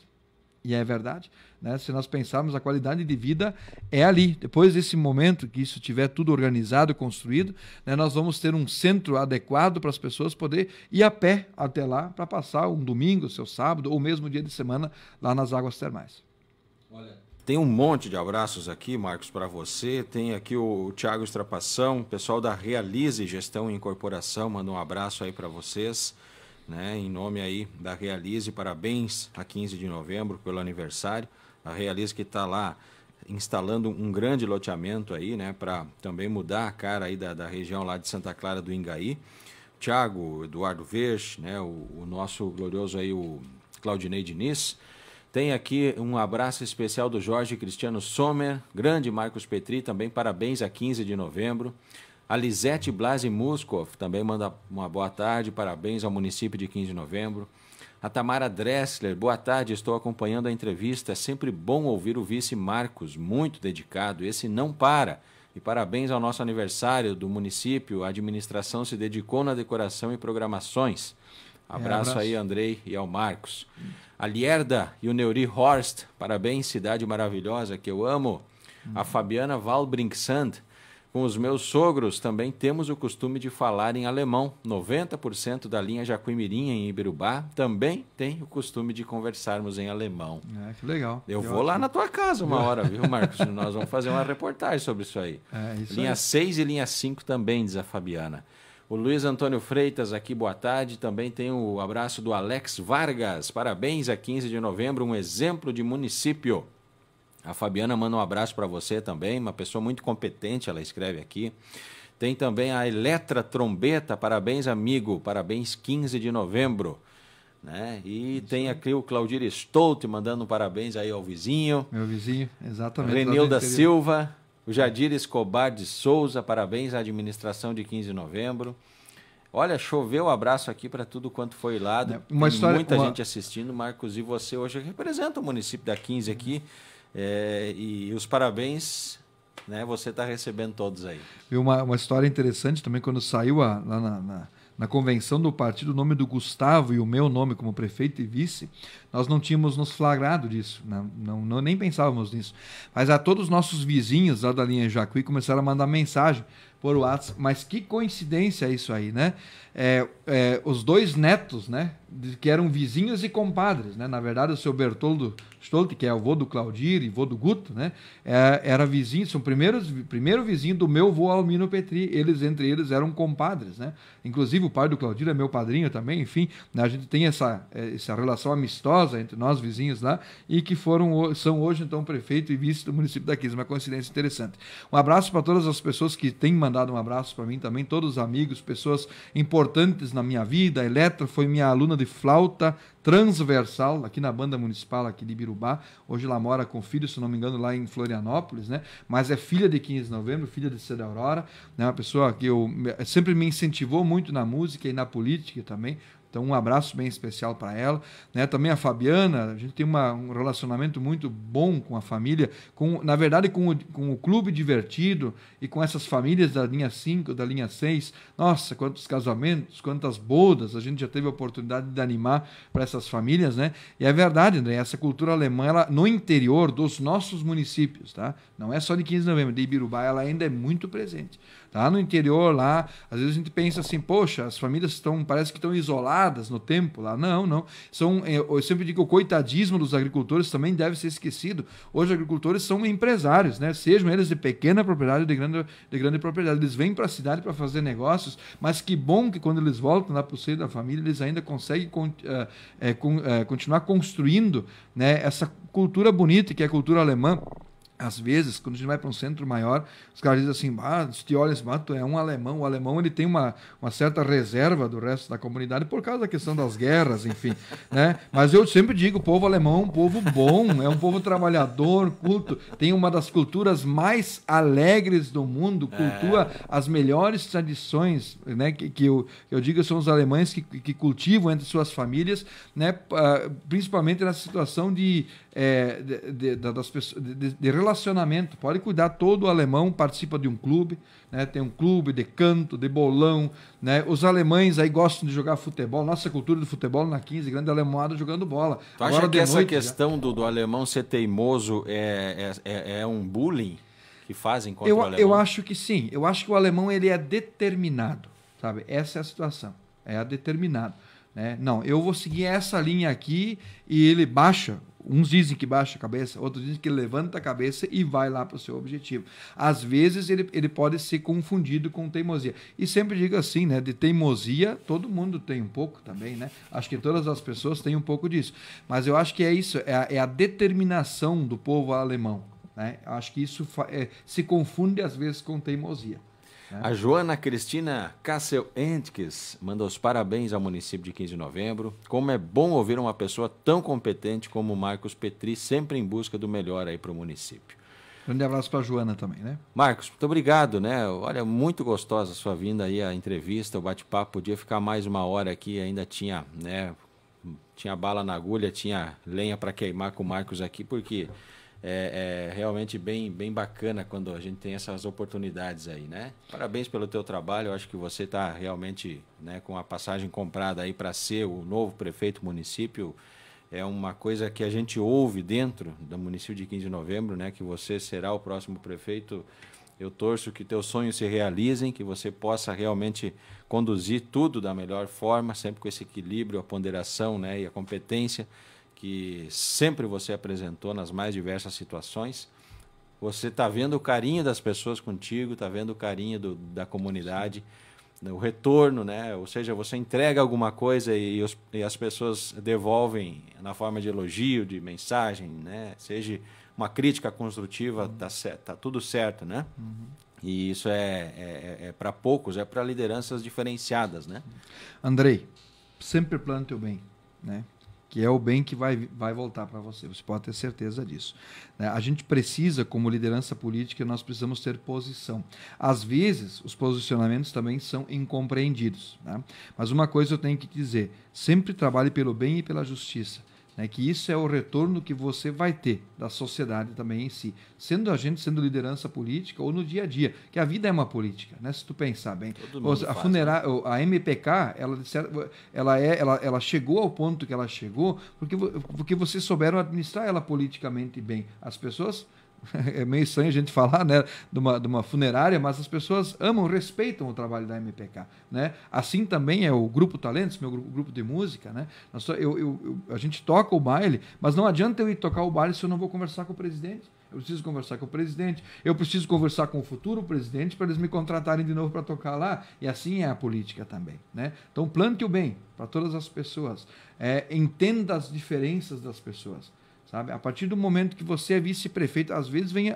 E é verdade. Né? Se nós pensarmos, a qualidade de vida é ali. Depois desse momento que isso tiver tudo organizado, construído, né, nós vamos ter um centro adequado para as pessoas poder ir a pé até lá para passar um domingo, seu sábado ou mesmo dia de semana lá nas águas termais. Olha, tem um monte de abraços aqui, Marcos, para você. Tem aqui o Tiago Estrapação, pessoal da Realize Gestão e Incorporação, manda um abraço aí para vocês, né? Em nome aí da Realize, parabéns a 15 de novembro pelo aniversário a Realiza que está lá instalando um grande loteamento aí, né, para também mudar a cara aí da, da região lá de Santa Clara do Ingaí. Tiago, Eduardo Verde, né, o, o, nosso glorioso aí, o Claudinei Diniz. Tem aqui um abraço especial do Jorge Cristiano Sommer, grande Marcos Petri, também parabéns a 15 de novembro. A Lisete Blasi Muskov também manda uma boa tarde, parabéns ao município de 15 de novembro. A Tamara Dressler, boa tarde, estou acompanhando a entrevista. É sempre bom ouvir o vice Marcos, muito dedicado, esse não para. E parabéns ao nosso aniversário do município, a administração se dedicou na decoração e programações. Abraço, é, abraço. aí, Andrei e ao Marcos. A Lierda e o Neuri Horst, parabéns, cidade maravilhosa que eu amo. A Fabiana Valbrinksand, com os meus sogros também temos o costume de falar em alemão. 90% da linha Jacuimirim em Ibirubá também tem o costume de conversarmos em alemão. É, que legal. Eu que vou ótimo. lá na tua casa uma hora, viu, Marcos? Nós vamos fazer uma reportagem sobre isso aí. É, isso linha aí. 6 e linha 5 também, diz a Fabiana. O Luiz Antônio Freitas aqui, boa tarde. Também tem o abraço do Alex Vargas. Parabéns a 15 de novembro, um exemplo de município. A Fabiana manda um abraço para você também, uma pessoa muito competente, ela escreve aqui. Tem também a Eletra Trombeta, parabéns amigo, parabéns 15 de novembro. Né? E Isso. tem aqui o Claudir Stolt mandando um parabéns aí ao vizinho. Meu vizinho, exatamente. Renilda Silva, o Jadir Escobar de Souza, parabéns à administração de 15 de novembro. Olha, choveu abraço aqui para tudo quanto foi lado. uma história, muita uma... gente assistindo, Marcos, e você hoje representa o município da 15 aqui. É, e os parabéns, né? Você está recebendo todos aí. E uma, uma história interessante também quando saiu a, lá na, na, na, convenção do partido o nome do Gustavo e o meu nome como prefeito e vice, nós não tínhamos nos flagrado disso, não, né? não, não nem pensávamos nisso. Mas a todos os nossos vizinhos lá da linha Jacuí começaram a mandar mensagem por WhatsApp, mas que coincidência isso aí, né? É, é, os dois netos, né? que eram vizinhos e compadres, né? Na verdade, o seu Bertoldo Stolt, que é o avô do Claudir e avô do Guto, né? É, era vizinho, são primeiros, primeiro vizinho do meu avô Almino Petri. Eles, entre eles, eram compadres, né? Inclusive, o pai do Claudir é meu padrinho também, enfim. Né? A gente tem essa, é, essa relação amistosa entre nós, vizinhos lá, e que foram, são hoje, então, prefeito e vice do município daqui. É uma coincidência interessante. Um abraço para todas as pessoas que têm mandado um abraço para mim também, todos os amigos, pessoas importantes na minha vida. A Eletra foi minha aluna de de flauta transversal, aqui na banda municipal aqui de Birubá. Hoje ela mora com filho, se não me engano, lá em Florianópolis, né? Mas é filha de 15 de novembro, filha de Cida Aurora, né? Uma pessoa que eu é, sempre me incentivou muito na música e na política também. Então, um abraço bem especial para ela. Né? Também a Fabiana, a gente tem uma, um relacionamento muito bom com a família, com, na verdade, com o, com o Clube Divertido e com essas famílias da linha 5, da linha 6. Nossa, quantos casamentos, quantas bodas, a gente já teve a oportunidade de animar para essas famílias, né? E é verdade, André, essa cultura alemã, ela, no interior dos nossos municípios, tá? Não é só de 15 de novembro, de Ibirubá, ela ainda é muito presente. Lá tá no interior, lá, às vezes a gente pensa assim, poxa, as famílias estão, parece que estão isoladas no tempo lá. Não, não. São, eh, eu sempre digo que o coitadismo dos agricultores também deve ser esquecido. Hoje, os agricultores são empresários, né? Sejam eles de pequena propriedade ou de grande, de grande propriedade. Eles vêm para a cidade para fazer negócios, mas que bom que quando eles voltam lá para o seio da família, eles ainda conseguem eh, eh, continuar construindo né, essa cultura bonita que é a cultura alemã às vezes, quando a gente vai para um centro maior, os caras dizem assim, ah, te olha esse mato, é um alemão. O alemão ele tem uma, uma certa reserva do resto da comunidade por causa da questão das guerras, enfim. né? Mas eu sempre digo, o povo alemão é um povo bom, é um povo trabalhador, culto, tem uma das culturas mais alegres do mundo, é. cultua é. as melhores tradições, né? Que, que eu, eu digo são os alemães que, que cultivam entre suas famílias, né? Ah, principalmente nessa situação de, é, de, de, das pessoas, de, de, de relação relacionamento. Pode cuidar, todo alemão participa de um clube, né? tem um clube de canto, de bolão. Né? Os alemães aí gostam de jogar futebol. Nossa cultura do futebol na 15, grande alemoada jogando bola. Tu acha Agora, que essa noite, questão já... do, do alemão ser teimoso é, é, é, é um bullying que fazem contra eu, o alemão? Eu acho que sim. Eu acho que o alemão ele é determinado. sabe? Essa é a situação. É a determinado. Né? Não, eu vou seguir essa linha aqui e ele baixa Uns dizem que baixa a cabeça, outros dizem que levanta a cabeça e vai lá para o seu objetivo. Às vezes ele, ele pode ser confundido com teimosia. E sempre digo assim, né? De teimosia, todo mundo tem um pouco também, né? Acho que todas as pessoas têm um pouco disso. Mas eu acho que é isso, é a, é a determinação do povo alemão. Né? Acho que isso é, se confunde às vezes com teimosia. Né? A Joana Cristina Kassel Entkes manda os parabéns ao município de 15 de novembro. Como é bom ouvir uma pessoa tão competente como o Marcos Petri, sempre em busca do melhor aí para o município. Grande abraço para a Joana também, né? Marcos, muito obrigado, né? Olha, muito gostosa a sua vinda aí, a entrevista, o bate-papo. Podia ficar mais uma hora aqui, ainda tinha, né? Tinha bala na agulha, tinha lenha para queimar com o Marcos aqui, porque é, é, realmente bem, bem bacana quando a gente tem essas oportunidades aí, né? Parabéns pelo teu trabalho, eu acho que você está realmente né, com a passagem comprada aí para ser o novo prefeito do município. É uma coisa que a gente ouve dentro do município de 15 de novembro, né? Que você será o próximo prefeito. Eu torço que teus sonhos se realizem, que você possa realmente conduzir tudo da melhor forma, sempre com esse equilíbrio, a ponderação né, e a competência que sempre você apresentou nas mais diversas situações. Você está vendo o carinho das pessoas contigo, está vendo o carinho do, da comunidade, né, o retorno, né? Ou seja, você entrega alguma coisa e, os, e as pessoas devolvem na forma de elogio, de mensagem, né? Seja uma crítica construtiva, está uhum. tá tudo certo, né? Uhum. E isso é, é, é, é para poucos, é para lideranças diferenciadas, né? Andrei, sempre plante o bem, né? que é o bem que vai, vai voltar para você. Você pode ter certeza disso. Né? A gente precisa, como liderança política, nós precisamos ter posição. Às vezes, os posicionamentos também são incompreendidos. Né? Mas uma coisa eu tenho que dizer: sempre trabalhe pelo bem e pela justiça né, que isso é o retorno que você vai ter da sociedade também em si, sendo a gente, sendo liderança política ou no dia a dia, que a vida é uma política, né, se tu pensar bem. Seja, a funerária, né? a MPK, ela, ela, é, ela, ela chegou ao ponto que ela chegou porque, porque vocês souberam administrar ela politicamente bem. As pessoas é meio estranho a gente falar né, de, uma, de uma funerária, mas as pessoas amam, respeitam o trabalho da MPK. Né? Assim também é o Grupo Talentos, meu grupo, grupo de música. Né? Eu, eu, eu, a gente toca o baile, mas não adianta eu ir tocar o baile se eu não vou conversar com o presidente. Eu preciso conversar com o presidente, eu preciso conversar com o futuro presidente para eles me contratarem de novo para tocar lá. E assim é a política também. Né? Então, plante o bem para todas as pessoas. É, entenda as diferenças das pessoas. Sabe? A partir do momento que você é vice-prefeito, às vezes vem,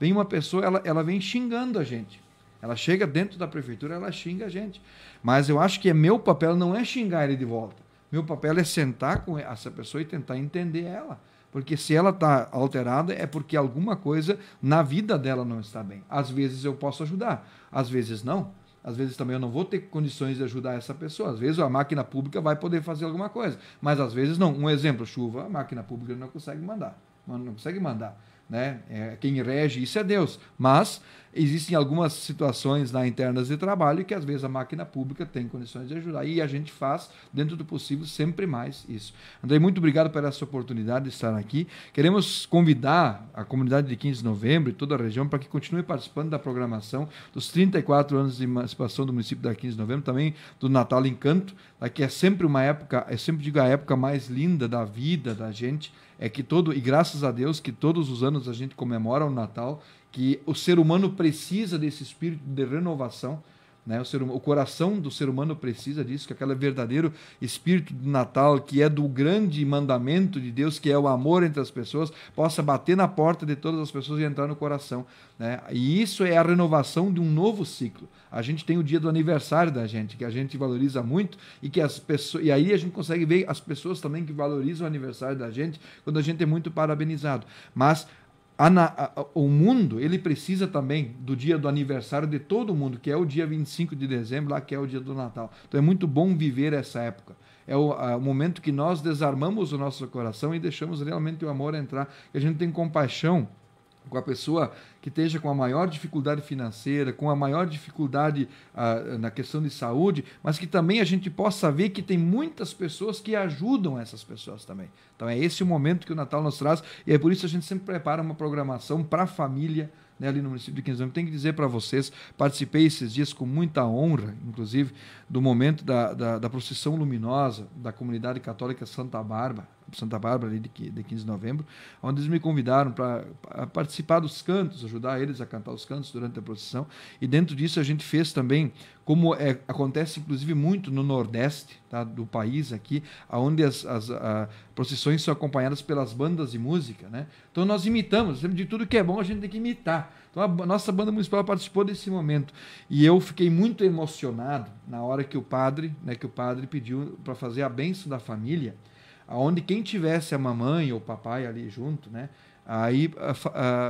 vem uma pessoa, ela, ela vem xingando a gente. Ela chega dentro da prefeitura, ela xinga a gente. Mas eu acho que é meu papel não é xingar ele de volta. Meu papel é sentar com essa pessoa e tentar entender ela. Porque se ela está alterada, é porque alguma coisa na vida dela não está bem. Às vezes eu posso ajudar, às vezes não. Às vezes também eu não vou ter condições de ajudar essa pessoa. Às vezes a máquina pública vai poder fazer alguma coisa, mas às vezes não. Um exemplo, chuva, a máquina pública não consegue mandar. Não consegue mandar né? É, quem rege isso é Deus. Mas existem algumas situações na internas de trabalho que às vezes a máquina pública tem condições de ajudar e a gente faz dentro do possível sempre mais isso. André, muito obrigado por essa oportunidade de estar aqui. Queremos convidar a comunidade de 15 de novembro e toda a região para que continue participando da programação dos 34 anos de emancipação do município da 15 de novembro, também do Natal Encanto, né, que é sempre uma época, é sempre digo a época mais linda da vida da gente é que todo e graças a Deus que todos os anos a gente comemora o Natal, que o ser humano precisa desse espírito de renovação né? O, ser, hum, o coração do ser humano precisa disso, que aquele verdadeiro espírito do Natal, que é do grande mandamento de Deus, que é o amor entre as pessoas, possa bater na porta de todas as pessoas e entrar no coração. Né? E isso é a renovação de um novo ciclo. A gente tem o dia do aniversário da gente, que a gente valoriza muito, e que as pessoas. E aí a gente consegue ver as pessoas também que valorizam o aniversário da gente, quando a gente é muito parabenizado. Mas a, a, o mundo ele precisa também do dia do aniversário de todo mundo, que é o dia 25 de dezembro, lá que é o dia do Natal. Então é muito bom viver essa época. É o, a, o momento que nós desarmamos o nosso coração e deixamos realmente o amor entrar. E a gente tem compaixão com a pessoa que esteja com a maior dificuldade financeira, com a maior dificuldade ah, na questão de saúde, mas que também a gente possa ver que tem muitas pessoas que ajudam essas pessoas também. Então é esse o momento que o Natal nos traz e é por isso que a gente sempre prepara uma programação para a família. Né, ali no município de Quinzão. Tenho que dizer para vocês, participei esses dias com muita honra, inclusive, do momento da, da, da, procissão luminosa da comunidade católica Santa Bárbara, Santa Bárbara, ali de, 15 de novembro, onde eles me convidaram para participar dos cantos, ajudar eles a cantar os cantos durante a procissão. E dentro disso a gente fez também, como é, acontece inclusive muito no Nordeste tá, do país aqui, onde as, as a, procissões são acompanhadas pelas bandas de música. Né? Então nós imitamos, de tudo que é bom a gente tem que imitar. Então a nossa banda municipal participou desse momento e eu fiquei muito emocionado na hora que o padre, né, que o padre pediu para fazer a benção da família aonde quem tivesse a mamãe ou o papai ali junto, né? Aí ah,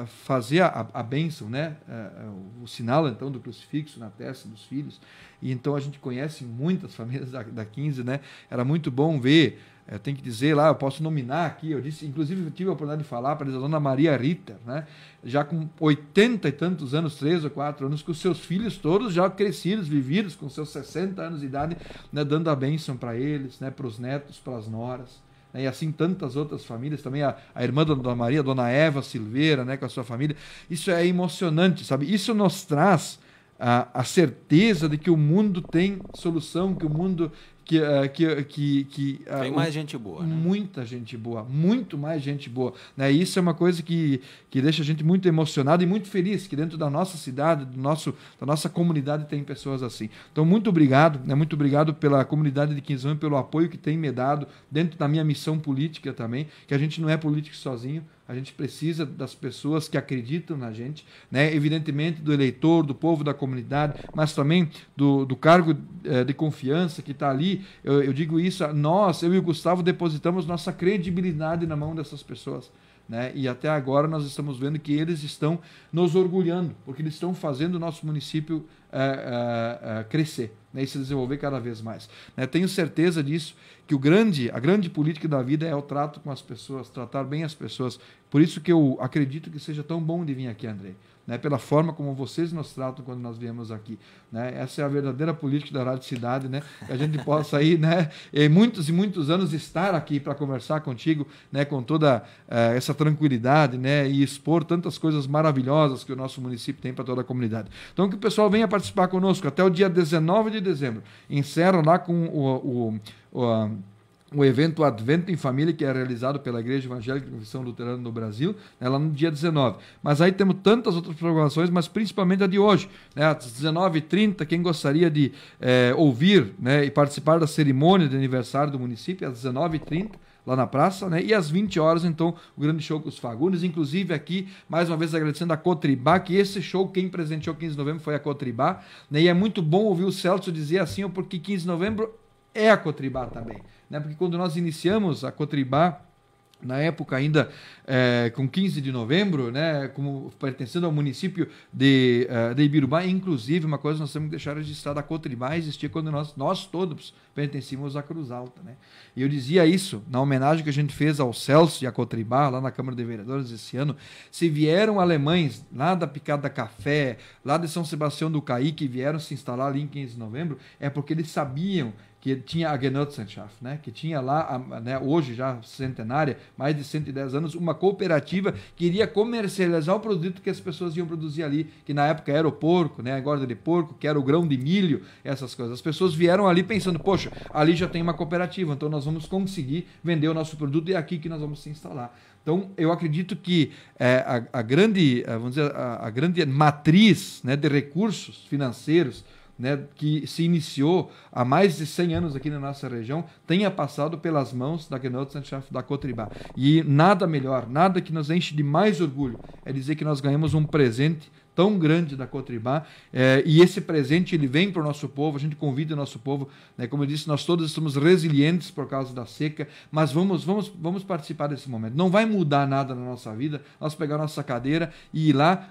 ah, fazer a, a bênção, né? Ah, o sinal então do crucifixo na testa dos filhos. E então a gente conhece muitas famílias da, da 15, né? Era muito bom ver eu tenho que dizer lá, eu posso nominar aqui, eu disse, inclusive eu tive a oportunidade de falar para a dona Maria Ritter né? já com oitenta e tantos anos, três ou quatro anos, com seus filhos todos já crescidos, vividos, com seus 60 anos de idade, né? dando a bênção para eles, né? para os netos, para as noras. Né? E assim tantas outras famílias, também a, a irmã da Dona Maria, a Dona Eva Silveira, né? com a sua família. Isso é emocionante, sabe? Isso nos traz a, a, certeza de que o mundo tem solução, que o mundo eh, que, que, que, que eh, tem mais gente boa né? muita gente boa muito mais gente boa né isso é uma coisa que, que deixa a gente muito emocionado e muito feliz que dentro da nossa cidade do nosso da nossa comunidade tem pessoas assim então muito obrigado né muito obrigado pela comunidade de Quinzão e pelo apoio que tem me dado dentro da minha missão política também que a gente não é político sozinho a gente precisa das pessoas que acreditam na gente, né? evidentemente do eleitor, do povo, da comunidade, mas também do, do cargo eh, de confiança que está ali. Eu, eu digo isso, nós, eu e o Gustavo, depositamos nossa credibilidade na mão dessas pessoas. Né? E até agora nós estamos vendo que eles estão nos orgulhando, porque eles estão fazendo o nosso município é, é, crescer né? e se desenvolver cada vez mais. Né? Tenho certeza disso, que o grande, a grande política da vida é o trato com as pessoas, tratar bem as pessoas. Por isso que eu acredito que seja tão bom de vir aqui, Andrei né, pela forma como vocês nos tratam quando nós viemos aqui. Né? Essa é a verdadeira política da Rádio Cidade, né? que a gente possa aí, né, em muitos e muitos anos, estar aqui para conversar contigo né, com toda eh, essa tranquilidade né, e expor tantas coisas maravilhosas que o nosso município tem para toda a comunidade. Então, que o pessoal venha participar conosco até o dia 19 de dezembro. Encerra lá com o, o, o o evento Advento em Família, que é realizado pela Igreja Evangélica Confissão Luterana no Brasil, né, lá no dia 19. Mas aí temos tantas outras programações, mas principalmente a de hoje, né, às 19h30, quem gostaria de eh, ouvir né, e participar da cerimônia de aniversário do município, às 19h30, lá na praça, né? E às 20 horas, então, o grande show com os Fagundes. Inclusive, aqui, mais uma vez, agradecendo a Cotribá, que esse show, quem presenteou 15 de novembro foi a Cotribá, né? E é muito bom ouvir o Celso dizer assim, porque 15 de novembro é a Cotribá também né? porque quando nós iniciamos a Cotribá, na época ainda é, com 15 de novembro, né, como pertencendo ao município de, uh, de Ibirubá, inclusive uma coisa nós temos que deixar registrada, a Cotribá existia quando nós, nós todos pertencíamos à Cruz Alta. Né? E eu dizia isso na homenagem que a gente fez ao Celso e à Cotribá, lá na Câmara de Vereadores esse ano, se vieram alemães lá da Picada Café, lá de São Sebastião do Caí, que vieram se instalar ali em 15 de novembro, é porque eles sabiam que tinha a Genossenschaft, né, que tinha lá, né, hoje já centenária, mais de 110 anos, uma cooperativa que iria comercializar o produto que as pessoas iam produzir ali, que na época era o porco, né, a gorda de porco, que era o grão de milho, essas coisas. As pessoas vieram ali pensando, poxa, ali já tem uma cooperativa, então nós vamos conseguir vender o nosso produto e é aqui que nós vamos se instalar. Então, eu acredito que é, a, a, grande, é, vamos dizer, a, a grande matriz né, de recursos financeiros né, que se iniciou há mais de 100 anos aqui na nossa região, tenha passado pelas mãos da Genossenschaft da Cotribá. E nada melhor, nada que nos enche de mais orgulho é dizer que nós ganhamos um presente tão grande da Cotribá, é, e esse presente ele vem para o nosso povo, a gente convida o nosso povo, né, como eu disse, nós todos somos resilientes por causa da seca, mas vamos, vamos, vamos participar desse momento. Não vai mudar nada na nossa vida, nós pegar nossa cadeira e ir lá,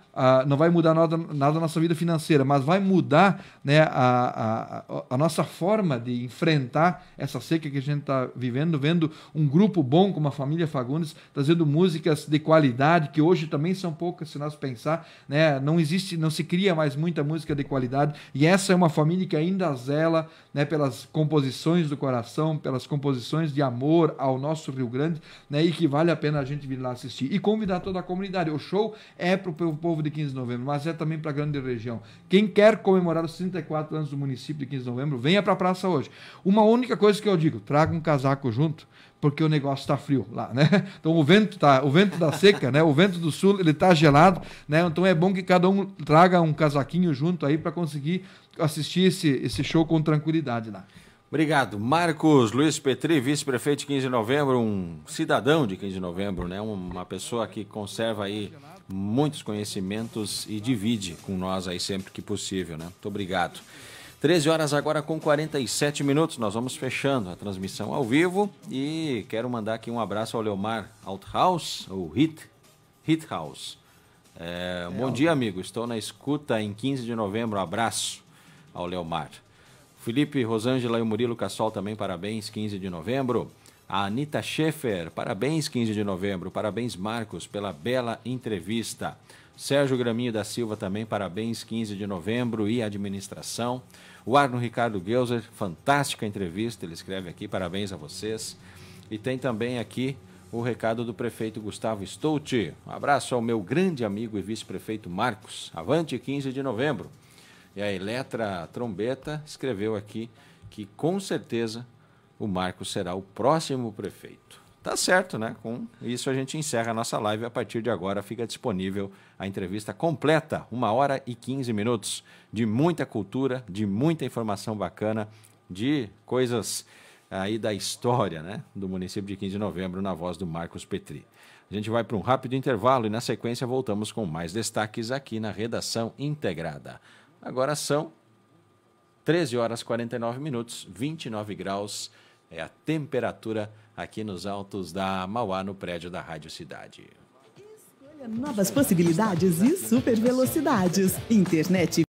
não vai mudar nada, nada na nossa vida financeira, mas vai mudar né, a, a, a nossa forma de enfrentar essa seca que a gente está vivendo, vendo um grupo bom como a família Fagundes, trazendo músicas de qualidade, que hoje também são poucas, se nós pensar, né, não não existe, não se cria mais muita música de qualidade, e essa é uma família que ainda zela né, pelas composições do coração, pelas composições de amor ao nosso Rio Grande, né, e que vale a pena a gente vir lá assistir. E convidar toda a comunidade. O show é para o povo de 15 de novembro, mas é também para a grande região. Quem quer comemorar os 34 anos do município de 15 de novembro, venha para a praça hoje. Uma única coisa que eu digo, traga um casaco junto, porque o negócio está frio lá, né? Então o vento tá, o vento da tá seca, né? O vento do sul ele está gelado, né? Então é bom que cada um traga um casaquinho junto aí para conseguir assistir esse, esse show com tranquilidade lá. Obrigado, Marcos Luiz Petri, vice-prefeito de 15 de novembro, um cidadão de 15 de novembro, né? Uma pessoa que conserva aí muitos conhecimentos e divide com nós aí sempre que possível, né? Muito obrigado. 13 horas agora com 47 minutos, nós vamos fechando a transmissão ao vivo e quero mandar aqui um abraço ao Leomar Althaus, ou Hit, Hit House. É, bom dia, amigo, estou na escuta em 15 de novembro, abraço ao Leomar. Felipe, Rosângela e o Murilo Cassol também, parabéns, 15 de novembro. A Anitta Schaefer, parabéns, 15 de novembro, parabéns, Marcos, pela bela entrevista. Sérgio Graminho da Silva também, parabéns, 15 de novembro e administração. O Arno Ricardo Geuser, fantástica entrevista, ele escreve aqui, parabéns a vocês. E tem também aqui o recado do prefeito Gustavo Stouti. Um abraço ao meu grande amigo e vice-prefeito Marcos, avante 15 de novembro. E a Eletra Trombeta escreveu aqui que com certeza o Marcos será o próximo prefeito. Tá certo, né? Com isso a gente encerra a nossa live. A partir de agora fica disponível a entrevista completa, uma hora e 15 minutos, de muita cultura, de muita informação bacana, de coisas aí ah, da história, né? Do município de 15 de novembro, na voz do Marcos Petri. A gente vai para um rápido intervalo e na sequência voltamos com mais destaques aqui na redação integrada. Agora são 13 horas 49 minutos, 29 graus é a temperatura aqui nos altos da Mauá, no prédio da Rádio Cidade. Escolha novas possibilidades e super velocidades. Internet